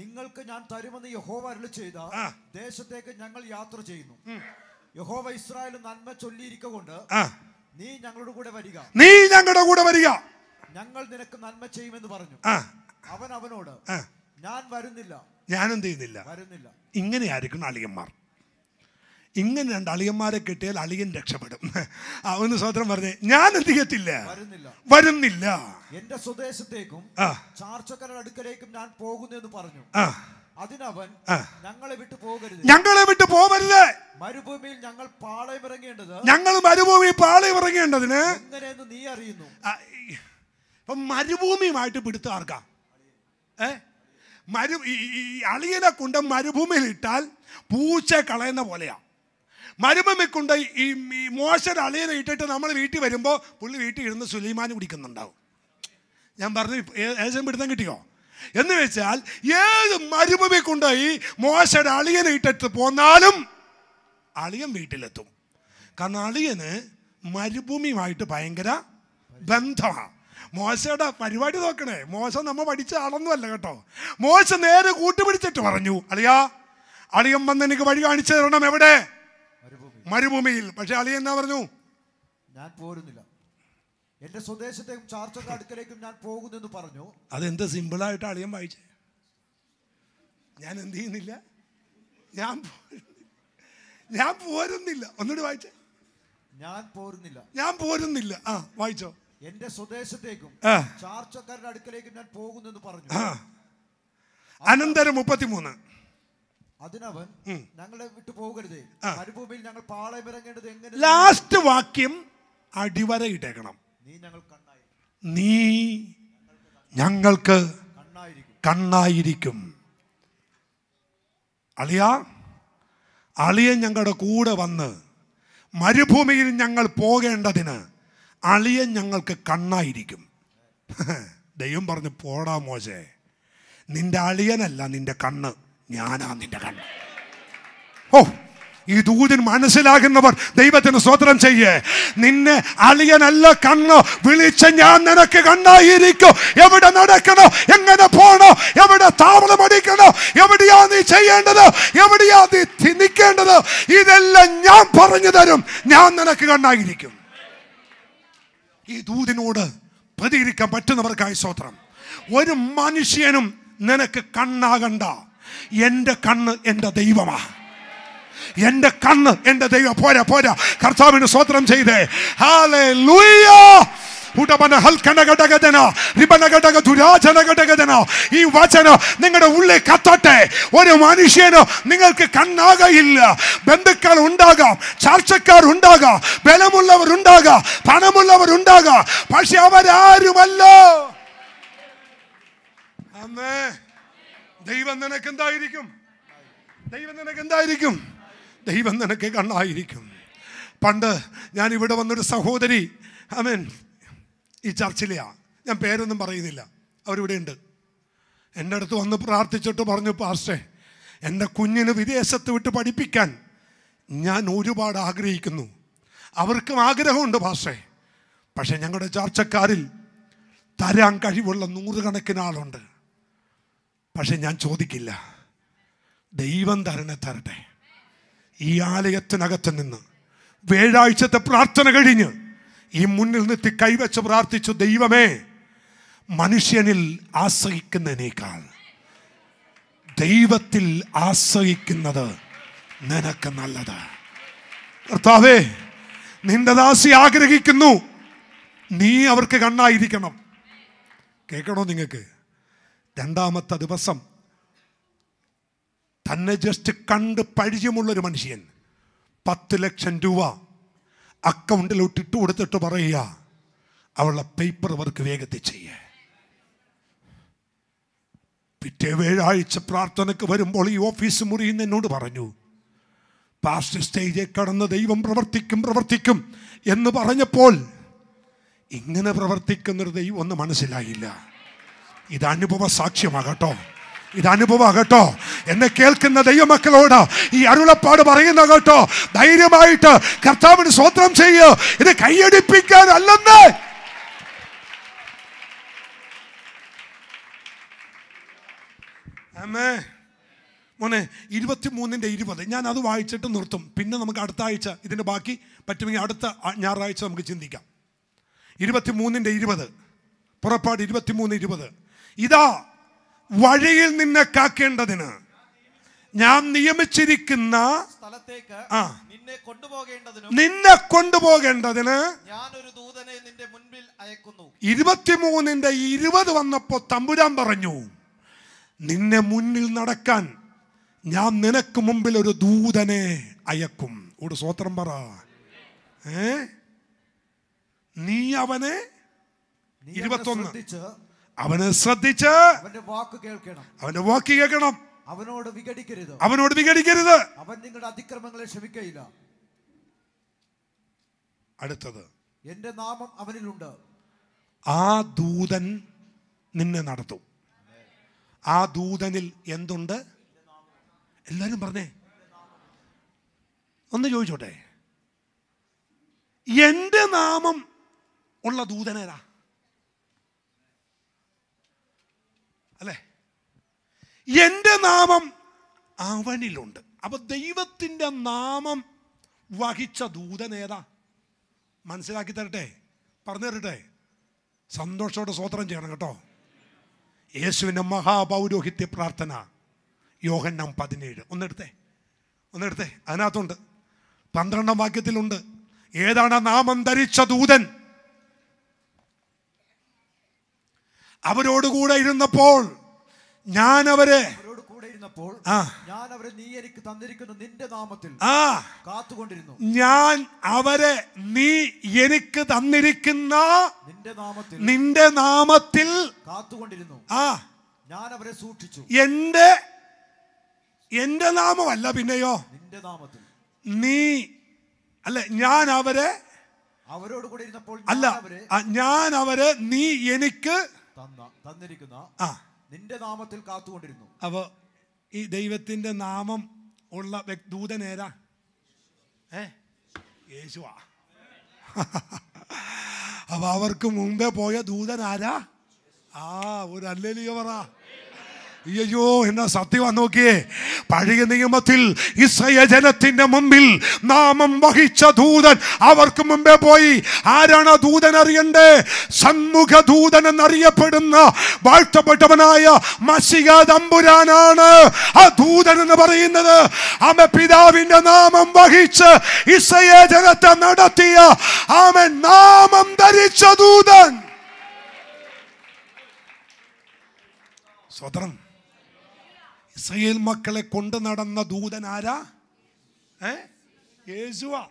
നിങ്ങൾക്ക് ഞാൻ തരുമെന്ന് യഹോവ അരുളി ചെയ്ത ദേശത്തേക്ക് ഞങ്ങൾ യാത്ര ചെയ്യുന്നു യഹോവ ഇസ്രായേൽ നന്മ ചൊല്ലിയിരിക്കൊണ്ട് നീ ഞങ്ങളുടെ കൂടെ വരിക നീ ഞങ്ങളുടെ കൂടെ വരിക ഞങ്ങൾ നിനക്ക് നന്മ ചെയ്യുമെന്ന് പറഞ്ഞു അവൻ അവനോട് ഞാൻ വരുന്നില്ല ഞാനും ചെയ്യുന്നില്ല വരുന്നില്ല ഇങ്ങനെ അളിയന്മാർ ഇങ്ങനെ രണ്ട് അളിയന്മാരെ കിട്ടിയാൽ അളിയൻ രക്ഷപ്പെടും ഒന്ന് സ്വതന്ത്രം പറഞ്ഞേ ഞാൻ എന്ത് ചെയ്യത്തില്ല വരുന്നില്ല എന്റെ സ്വദേശത്തേക്കും ചാർച്ചക്കര അടുക്കലേക്കും ഞാൻ പോകുന്നു എന്ന് പറഞ്ഞു അതിനവൻ ഞങ്ങളെ വിട്ടു പോകരുത് ഞങ്ങളെ വിട്ടു പോകരുത് മരുഭൂമിയിൽ ഞങ്ങൾ പാളയം ഇറങ്ങേണ്ടത് ഞങ്ങൾ മരുഭൂമി പാളയം ഇറങ്ങേണ്ടതിന് എങ്ങനെയെന്ന് നീ അറിയുന്നു ഇപ്പം മരുഭൂമിയുമായിട്ട് പിടുത്തം ആർക്കാം ഏ മരു ഈ അളിയനെ കൊണ്ട് മരുഭൂമിയിൽ ഇട്ടാൽ പൂച്ച കളയുന്ന പോലെയാണ് മരുഭൂമി കൊണ്ട് ഈ മോശം അളിയനെ ഇട്ടിട്ട് നമ്മൾ വീട്ടിൽ വരുമ്പോൾ പുള്ളി വീട്ടിൽ ഇരുന്ന് സുലൈമാൻ കുടിക്കുന്നുണ്ടാവും ഞാൻ പറഞ്ഞു ഏകദേശം പിടുത്തം കിട്ടിയോ എന്ന് വെച്ചാൽ ഏത് മരുഭൂമി കൊണ്ട് ഈ മോശയുടെ അളിയനെ ഇട്ടിട്ട് പോന്നാലും അളിയൻ വീട്ടിലെത്തും കാരണം അളിയന് മരുഭൂമിയുമായിട്ട് ഭയങ്കര ബന്ധമാണ് മോശയുടെ പരിപാടി നോക്കണേ മോശം നമ്മൾ പഠിച്ച അല്ല കേട്ടോ മോശം നേരെ കൂട്ടുപിടിച്ചിട്ട് പറഞ്ഞു അളിയാ അളിയൻ വന്ന് എനിക്ക് വഴി കാണിച്ചു തരണം എവിടെ മരുഭൂമിയിൽ പക്ഷെ അളിയൻ എന്നാ പറഞ്ഞു ഞാൻ പോരുന്നില്ല എന്റെ സ്വദേശത്തേക്കും ചാർച്ചയുടെ അടുക്കലേക്കും ഞാൻ പോകുന്നെന്ന് പറഞ്ഞു അതെന്ത് ആയിട്ട് അളിയൻ വായിച്ചേ ഞാൻ എന്ത് ചെയ്യുന്നില്ല ഞാൻ ഞാൻ പോരുന്നില്ല ഒന്നുകൂടി വായിച്ചേ ഞാൻ പോരുന്നില്ല ഞാൻ പോരുന്നില്ല ആ വായിച്ചോ എന്റെ സ്വദേശത്തേക്കും ചാർച്ചക്കാരുടെ അടുക്കലേക്കും ഞാൻ പോകുന്നെന്ന് പറഞ്ഞു അനന്തരം മുപ്പത്തിമൂന്ന് അതിനവൻ ഞങ്ങളെ വിട്ടു പോകരുത് മരുഭൂമിയിൽ ഞങ്ങൾ പാളയം ഇറങ്ങേണ്ടത് എങ്ങനെ ലാസ്റ്റ് വാക്യം അടിവര ഇടേക്കണം നീ ഞങ്ങൾ നീ ഞങ്ങൾക്ക് കണ്ണായിരിക്കും അളിയ അളിയൻ ഞങ്ങളുടെ കൂടെ വന്ന് മരുഭൂമിയിൽ ഞങ്ങൾ പോകേണ്ടതിന് അളിയൻ ഞങ്ങൾക്ക് കണ്ണായിരിക്കും ദൈവം പറഞ്ഞു പോടാ മോശെ നിന്റെ അളിയനല്ല നിന്റെ കണ്ണ് ഞാനാ നിന്റെ കണ്ണ് ഓ ഈ ദൂതൻ മനസ്സിലാകുന്നവർ ദൈവത്തിന് സ്വതന്ത്രം ചെയ്യേ നിന്നെ അളിയനല്ല കണ്ണോ വിളിച്ച ഞാൻ നിനക്ക് കണ്ണായിരിക്കും എവിടെ നടക്കണോ എങ്ങനെ പോണോ എവിടെ താവളം അടിക്കണോ എവിടെയാ നീ ചെയ്യേണ്ടത് എവിടെയാ നീ നിൽക്കേണ്ടത് ഇതെല്ലാം ഞാൻ പറഞ്ഞു തരും ഞാൻ നിനക്ക് കണ്ണായിരിക്കും ഈ ദൂതിനോട് പ്രതികരിക്കാൻ പറ്റുന്നവർക്കായി സ്തോത്രം ഒരു മനുഷ്യനും നിനക്ക് കണ്ണാകണ്ട എൻ്റെ കണ്ണ് എൻ്റെ ദൈവമാ എൻ്റെ കണ്ണ് എൻ്റെ ദൈവം പോരാ പോരാ കർത്താവിന് സ്വോത്രം ചെയ്തേ ഹാലേ ലൂയോ ഈ വചനം നിങ്ങളുടെ ഉള്ളിൽ കത്തോട്ടെ ഒരു മനുഷ്യനോ നിങ്ങൾക്ക് കണ്ണാകയില്ല ബന്ധുക്കൾ ഉണ്ടാകാം ചർച്ചക്കാർ ഉണ്ടാകാം ബലമുള്ളവർ ഉണ്ടാകാം പണമുള്ളവർ ഉണ്ടാകാം പക്ഷെ അവരാരുമല്ല അമ്മേ ദൈവം നിനക്ക് എന്തായിരിക്കും ദൈവം നിനക്ക് എന്തായിരിക്കും ദൈവം നിനക്ക് കണ്ണായിരിക്കും പണ്ട് ഞാൻ ഇവിടെ വന്നൊരു സഹോദരി മീൻ ഈ ചർച്ചിലെയാണ് ഞാൻ പേരൊന്നും പറയുന്നില്ല അവരിവിടെ ഉണ്ട് എൻ്റെ അടുത്ത് വന്ന് പ്രാർത്ഥിച്ചിട്ട് പറഞ്ഞു പാസ്റ്റേ എൻ്റെ കുഞ്ഞിന് വിദേശത്ത് വിട്ട് പഠിപ്പിക്കാൻ ഞാൻ ഒരുപാട് ആഗ്രഹിക്കുന്നു അവർക്കും ആഗ്രഹമുണ്ട് പാസ്റ്റേ പക്ഷേ ഞങ്ങളുടെ ചർച്ചക്കാരിൽ തരാൻ കഴിവുള്ള നൂറുകണക്കിന് ആളുണ്ട് പക്ഷെ ഞാൻ ചോദിക്കില്ല ദൈവം തരണെ തരട്ടെ ഈ ആലയത്തിനകത്ത് നിന്ന് വേഴാഴ്ചത്തെ പ്രാർത്ഥന കഴിഞ്ഞ് ഈ മുന്നിൽ നിർത്തി കൈവച്ച് പ്രാർത്ഥിച്ചു ദൈവമേ മനുഷ്യനിൽ ആശ്രയിക്കുന്നതിനേക്കാൾ ദൈവത്തിൽ ആശ്രയിക്കുന്നത് നിനക്ക് നല്ലത് കർത്താവേ നിന്റെ ദാസി ആഗ്രഹിക്കുന്നു നീ അവർക്ക് കണ്ണായിരിക്കണം കേൾക്കണോ നിങ്ങൾക്ക് രണ്ടാമത്തെ ദിവസം തന്നെ ജസ്റ്റ് കണ്ട് പരിചയമുള്ളൊരു മനുഷ്യൻ പത്ത് ലക്ഷം രൂപ അക്കൗണ്ടിലോട്ട് ഇട്ട് കൊടുത്തിട്ട് പറയുക അവളുടെ പേപ്പർ വർക്ക് വേഗത്തിൽ ചെയ്യേ പിറ്റേ വേഴാഴ്ച പ്രാർത്ഥനയ്ക്ക് വരുമ്പോൾ ഈ ഓഫീസ് മുറിയിൽ എന്നോട് പറഞ്ഞു പാസ്റ്റ് സ്റ്റേജിൽ കടന്ന് ദൈവം പ്രവർത്തിക്കും പ്രവർത്തിക്കും എന്ന് പറഞ്ഞപ്പോൾ ഇങ്ങനെ പ്രവർത്തിക്കുന്നൊരു ദൈവം ഒന്ന് മനസ്സിലായില്ല ഇത് അനുഭവ സാക്ഷ്യമാകട്ടോ ഇത് അനുഭവമാണ് കേട്ടോ എന്നെ കേൾക്കുന്ന ദൈവമക്കളോട് ഈ അരുളപ്പാട് പറയുന്ന കേട്ടോ ധൈര്യമായിട്ട് കർത്താവിന് സ്വോത്രം ചെയ്യോ ഇത് കൈയടിപ്പിക്കാൻ അല്ലെന്ന് മോനെ ഇരുപത്തിമൂന്നിൻ്റെ ഇരുപത് ഞാൻ അത് വായിച്ചിട്ട് നിർത്തും പിന്നെ നമുക്ക് അടുത്ത ആഴ്ച ഇതിൻ്റെ ബാക്കി പറ്റുമെങ്കിൽ അടുത്ത ഞായറാഴ്ച നമുക്ക് ചിന്തിക്കാം ഇരുപത്തിമൂന്നിൻ്റെ ഇരുപത് പുറപ്പാട് ഇരുപത്തിമൂന്ന് ഇരുപത് ഇതാ വഴിയിൽ നിന്നെ കാക്കേണ്ടതിന് ഞാൻ നിയമിച്ചിരിക്കുന്ന സ്ഥലത്തേക്ക് നിന്നെ കൊണ്ടുപോകേണ്ടതിന് നിന്നെ കൊണ്ടുപോകേണ്ടതിന് ഒരു ദൂതനെ നിന്റെ മുൻപിൽ അയക്കുന്നു ഇരുപത്തിമൂന്നിന്റെ ഇരുപത് വന്നപ്പോ തമ്പുരാൻ പറഞ്ഞു നിന്നെ മുന്നിൽ നടക്കാൻ ഞാൻ നിനക്ക് മുമ്പിൽ ഒരു ദൂതനെ അയക്കും ഒരു സ്വോത്രം പറ ഏ നീ അവനെ ഇരുപത്തൊന്ന് അവന് ശ്രദ്ധിച്ച് അവന്റെ വാക്ക് കേൾക്കണം അവന്റെ വാക്ക് കേൾക്കണം അവനോട് വിഘടിക്കരുത് അവനോട് വിഘടിക്കരുത് അവൻ നിങ്ങളുടെ അതിക്രമങ്ങളെ ക്ഷമിക്കയില്ല അടുത്തത് എന്റെ നാമം അവനിലുണ്ട് ആ ദൂതൻ നിന്നെ നടത്തും ആ ദൂതനിൽ എന്തുണ്ട് എല്ലാരും പറഞ്ഞേ ഒന്ന് ചോദിച്ചോട്ടെ എൻ്റെ നാമം ഉള്ള ദൂതനേരാ എൻ്റെ നാമം അവനിലുണ്ട് അപ്പോൾ ദൈവത്തിൻ്റെ നാമം വഹിച്ച ദൂതനേതാ മനസ്സിലാക്കി തരട്ടെ പറഞ്ഞു തരട്ടെ സന്തോഷത്തോടെ സ്വോത്രം ചെയ്യണം കേട്ടോ യേശുവിൻ്റെ മഹാപൗരോഹിത്യ പ്രാർത്ഥന യോഹണ്ണം പതിനേഴ് ഒന്നെടുത്തെ ഒന്നെടുത്തെ അതിനകത്തുണ്ട് പന്ത്രണ്ടാം വാക്യത്തിലുണ്ട് ഏതാണ് നാമം ധരിച്ച ദൂതൻ അവരോടുകൂടെ ഇരുന്നപ്പോൾ ഞാൻ അവരെ ഇരുന്നപ്പോൾ ഞാൻ അവരെ നീ എനിക്ക് തന്നിരിക്കുന്ന നിന്റെ നാമത്തിൽ ആ കാത്തുകൊണ്ടിരുന്നു ഞാൻ അവരെ നീ എനിക്ക് തന്നിരിക്കുന്ന നിന്റെ നാമത്തിൽ നിന്റെ നാമത്തിൽ കാത്തുകൊണ്ടിരുന്നു ആ ഞാൻ അവരെ സൂക്ഷിച്ചു എന്റെ എന്റെ നാമമല്ല പിന്നെയോ നിന്റെ നാമത്തിൽ നീ അല്ല ഞാൻ അവരെ അവരോട് കൂടെ ഇരുന്നപ്പോൾ അല്ല ഞാൻ അവരെ നീ എനിക്ക് തന്നിരിക്കുന്ന ആ നിന്റെ നാമത്തിൽ കാത്തുകൊണ്ടിരുന്നു അവ ഈ ദൈവത്തിന്റെ നാമം ഉള്ള ദൂതനേരാ ഏ യേശുവാ അപ്പൊ അവർക്ക് മുമ്പേ പോയ ദൂതനാരാ ആ ഒരു അല്ലേലിക പറ അയ്യോ സത്യം സത്യമാ നോക്കിയേ പഴയ നിയമത്തിൽ ഇസ്രയ ജനത്തിന്റെ മുമ്പിൽ നാമം വഹിച്ച ദൂതൻ അവർക്ക് മുമ്പേ പോയി ആരാണ് ആ ദൂതൻ അറിയണ്ടേ സന്മുഖ ദൂതൻ എന്നറിയപ്പെടുന്ന വാഴ്ത്തപ്പെട്ടവനായ മസിക തമ്പുരാനാണ് ആ ദൂതൻ എന്ന് പറയുന്നത് ആമ പിതാവിന്റെ നാമം വഹിച്ച് ഇസയ ജനത്തെ നടത്തിയ ആമ നാമം ധരിച്ച ദൂതൻ സ്വതന്ത്രം ഇസ്രയേൽ മക്കളെ കൊണ്ട് നടന്ന ദൂതൻ ആരാ ഏ യേശുവാ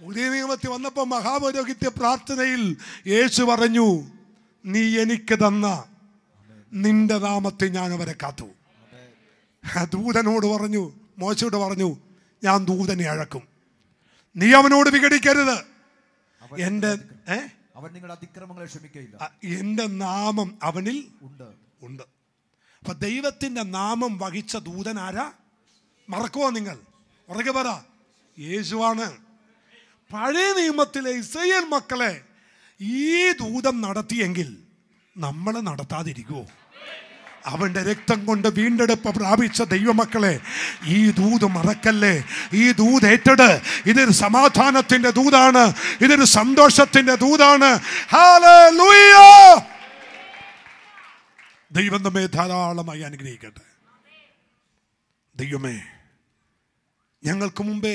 പുതിയ നിയമത്തിൽ വന്നപ്പോൾ മഹാപുരോഹിത്യ പ്രാർത്ഥനയിൽ യേശു പറഞ്ഞു നീ എനിക്ക് തന്ന നിന്റെ നാമത്തെ ഞാൻ അവരെ കാത്തു ദൂതനോട് പറഞ്ഞു മോശയോട് പറഞ്ഞു ഞാൻ ദൂതനെ അഴക്കും നീ അവനോട് വിഘടിക്കരുത് എൻ്റെ അവൻ നിങ്ങളുടെ അതിക്രമങ്ങളെ ക്ഷമിക്കയില്ല എന്റെ നാമം അവനിൽ ഉണ്ട് ഉണ്ട് അപ്പൊ ദൈവത്തിൻ്റെ നാമം വഹിച്ച ദൂതൻ ആരാ നിങ്ങൾ ഉറക്കെ പറ യേശുവാണ് പഴയ നിയമത്തിലെ ഇസ്രയേൽ മക്കളെ ഈ ദൂതം നടത്തിയെങ്കിൽ നമ്മളെ നടത്താതിരിക്കുമോ അവന്റെ രക്തം കൊണ്ട് വീണ്ടെടുപ്പ് പ്രാപിച്ച ദൈവമക്കളെ ഈ ദൂത് മറക്കല്ലേ ഈ ദൂത് ഏറ്റെട് ഇതൊരു സമാധാനത്തിന്റെ ദൂതാണ് ഇതൊരു സന്തോഷത്തിന്റെ ദൂതാണ് ഹാലേ ദൈവം നമ്മെ ധാരാളമായി അനുഗ്രഹിക്കട്ടെ ദൈവമേ ഞങ്ങൾക്ക് മുമ്പേ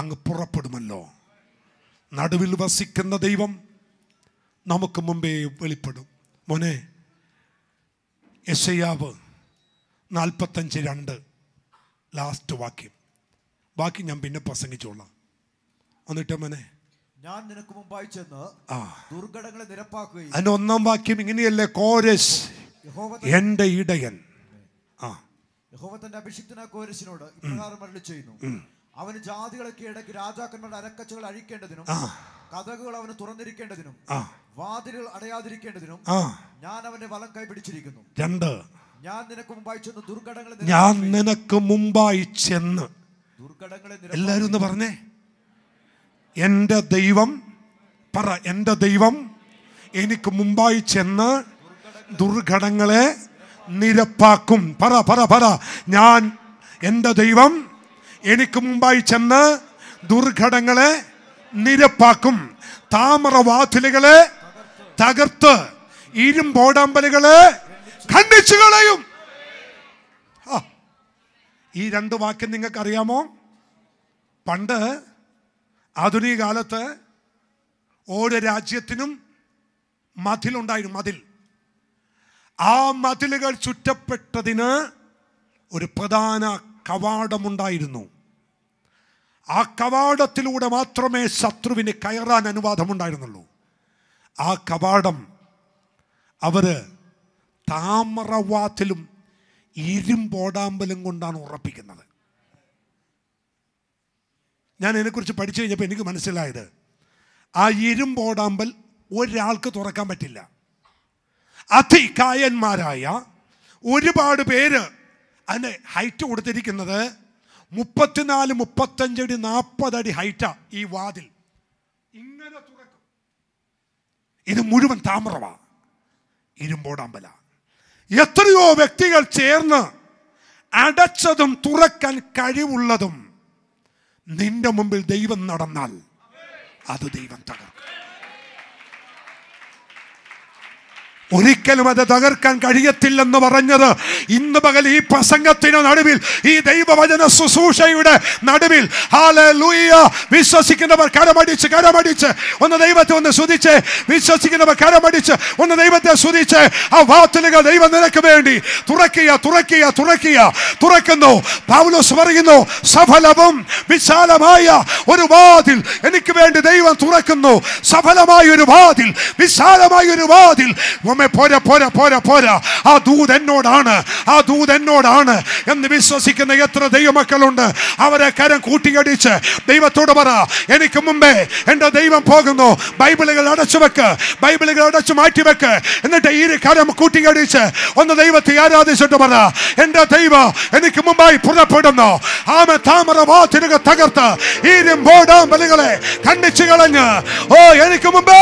അങ്ങ് പുറപ്പെടുമല്ലോ നടുവിൽ വസിക്കുന്ന ദൈവം നമുക്ക് മുമ്പേ വെളിപ്പെടും മോനെ യശയാവ് നാൽപ്പത്തഞ്ച് രണ്ട് ലാസ്റ്റ് വാക്യം ബാക്കി ഞാൻ പിന്നെ പ്രസംഗിച്ചോളാം എന്നിട്ട് മോനെ ഞാൻ നിനക്ക് മുമ്പായി ചെന്ന് ദുർഘടങ്ങളെ നിരപ്പാക്കുകയും അതിന്റെ ഒന്നാം വാക്യം ഇങ്ങനെയല്ലേ കോരസ് എന്റെ ഇടയൻ ആ യഹോവ അഭിഷിക്തനായ കോരസിനോട് ഇപ്രകാരം അരളി ചെയ്യുന്നു അവന് ജാതികളൊക്കെ ഇടയ്ക്ക് രാജാക്കന്മാരുടെ അരക്കച്ചകൾ അഴിക്കേണ്ടതിനും കഥകൾ അവന് തുറന്നിരിക്കേണ്ടതിനും വാതിലുകൾ അടയാതിരിക്കേണ്ടതിനും ഞാൻ അവന്റെ വലം കൈ പിടിച്ചിരിക്കുന്നു രണ്ട് ഞാൻ നിനക്ക് മുമ്പായി ചെന്ന് ദുർഘടങ്ങളെ ഞാൻ നിനക്ക് മുമ്പായി ചെന്ന് ദുർഘടങ്ങളെ എല്ലാരും ഒന്ന് പറഞ്ഞേ എൻ്റെ ദൈവം പറ എൻ്റെ ദൈവം എനിക്ക് മുമ്പായി ചെന്ന് ദുർഘടങ്ങളെ നിരപ്പാക്കും പറ പറ പറ ഞാൻ എൻ്റെ ദൈവം എനിക്ക് മുമ്പായി ചെന്ന് ദുർഘടങ്ങളെ നിരപ്പാക്കും താമരവാതിലുകളെ തകർത്ത് ഇരുമ്പോടമ്പലുകളെ ഖണ്ഡിച്ചു കളയും ഈ രണ്ട് വാക്യം നിങ്ങൾക്കറിയാമോ പണ്ട് ആധുനിക കാലത്ത് ഓരോ രാജ്യത്തിനും മതിലുണ്ടായിരുന്നു മതിൽ ആ മതിലുകൾ ചുറ്റപ്പെട്ടതിന് ഒരു പ്രധാന കവാടമുണ്ടായിരുന്നു ആ കവാടത്തിലൂടെ മാത്രമേ ശത്രുവിന് കയറാൻ അനുവാദമുണ്ടായിരുന്നുള്ളൂ ആ കവാടം അവർ താമ്രവാത്തിലും ഇരുമ്പോടാമ്പലും കൊണ്ടാണ് ഉറപ്പിക്കുന്നത് ഞാൻ അതിനെക്കുറിച്ച് പഠിച്ചു കഴിഞ്ഞപ്പോൾ എനിക്ക് മനസ്സിലായത് ആ ഇരുമ്പോടാമ്പൽ ഒരാൾക്ക് തുറക്കാൻ പറ്റില്ല അതികായന്മാരായ ഒരുപാട് പേര് അതിന് ഹൈറ്റ് കൊടുത്തിരിക്കുന്നത് മുപ്പത്തിനാല് മുപ്പത്തഞ്ചടി നാൽപ്പതടി ഹൈറ്റാ ഈ വാതിൽ ഇങ്ങനെ തുറക്കും ഇത് മുഴുവൻ താമ്രമാ ഇരുമ്പോടാമ്പല എത്രയോ വ്യക്തികൾ ചേർന്ന് അടച്ചതും തുറക്കാൻ കഴിവുള്ളതും നിന്റെ മുമ്പിൽ ദൈവം നടന്നാൽ അത് ദൈവം തകർക്കും ഒരിക്കലും അത് തകർക്കാൻ കഴിയത്തില്ലെന്ന് പറഞ്ഞത് ഇന്ന് പകൽ ഈ പ്രസംഗത്തിന് നടുവിൽ ഈ ദൈവവചന ശുശ്രൂഷയുടെ നടുവിൽ വിശ്വസിക്കുന്നവർ കരമടിച്ച് കരമടിച്ച് ഒന്ന് ദൈവത്തെ ഒന്ന് ശുതിച്ച് വിശ്വസിക്കുന്നവർ കരമടിച്ച് ഒന്ന് ദൈവത്തെ ശുതിച്ച് ആ വാത്തലുകൾ ദൈവം നിനക്ക് വേണ്ടി തുറക്കുക തുറക്കുക തുറക്കുക തുറക്കുന്നു പൗലോസ് പറയുന്നു സഫലവും വിശാലമായ ഒരു വാതിൽ എനിക്ക് വേണ്ടി ദൈവം തുറക്കുന്നു സഫലമായ ഒരു വാതിൽ വിശാലമായ ഒരു വാതിൽ പുറമെ പോരാ പോരാ പോരാ പോരാ ആ ദൂത് എന്നോടാണ് ആ ദൂത് എന്നോടാണ് എന്ന് വിശ്വസിക്കുന്ന എത്ര ദൈവമക്കളുണ്ട് അവരെ കരം കൂട്ടിയടിച്ച് ദൈവത്തോട് പറ എനിക്ക് മുമ്പേ എൻ്റെ ദൈവം പോകുന്നു ബൈബിളുകൾ അടച്ചു വെക്ക് ബൈബിളുകൾ അടച്ചു മാറ്റി വെക്ക് എന്നിട്ട് ഈ കരം കൂട്ടിയടിച്ച് ഒന്ന് ദൈവത്തെ ആരാധിച്ചിട്ട് പറ എൻ്റെ ദൈവം എനിക്ക് മുമ്പായി പുറപ്പെടുന്നു ആമ താമര വാതിലുകൾ തകർത്ത് ഈരും ബോഡാമ്പലുകളെ കണ്ണിച്ചു കളഞ്ഞ് ഓ എനിക്ക് മുമ്പേ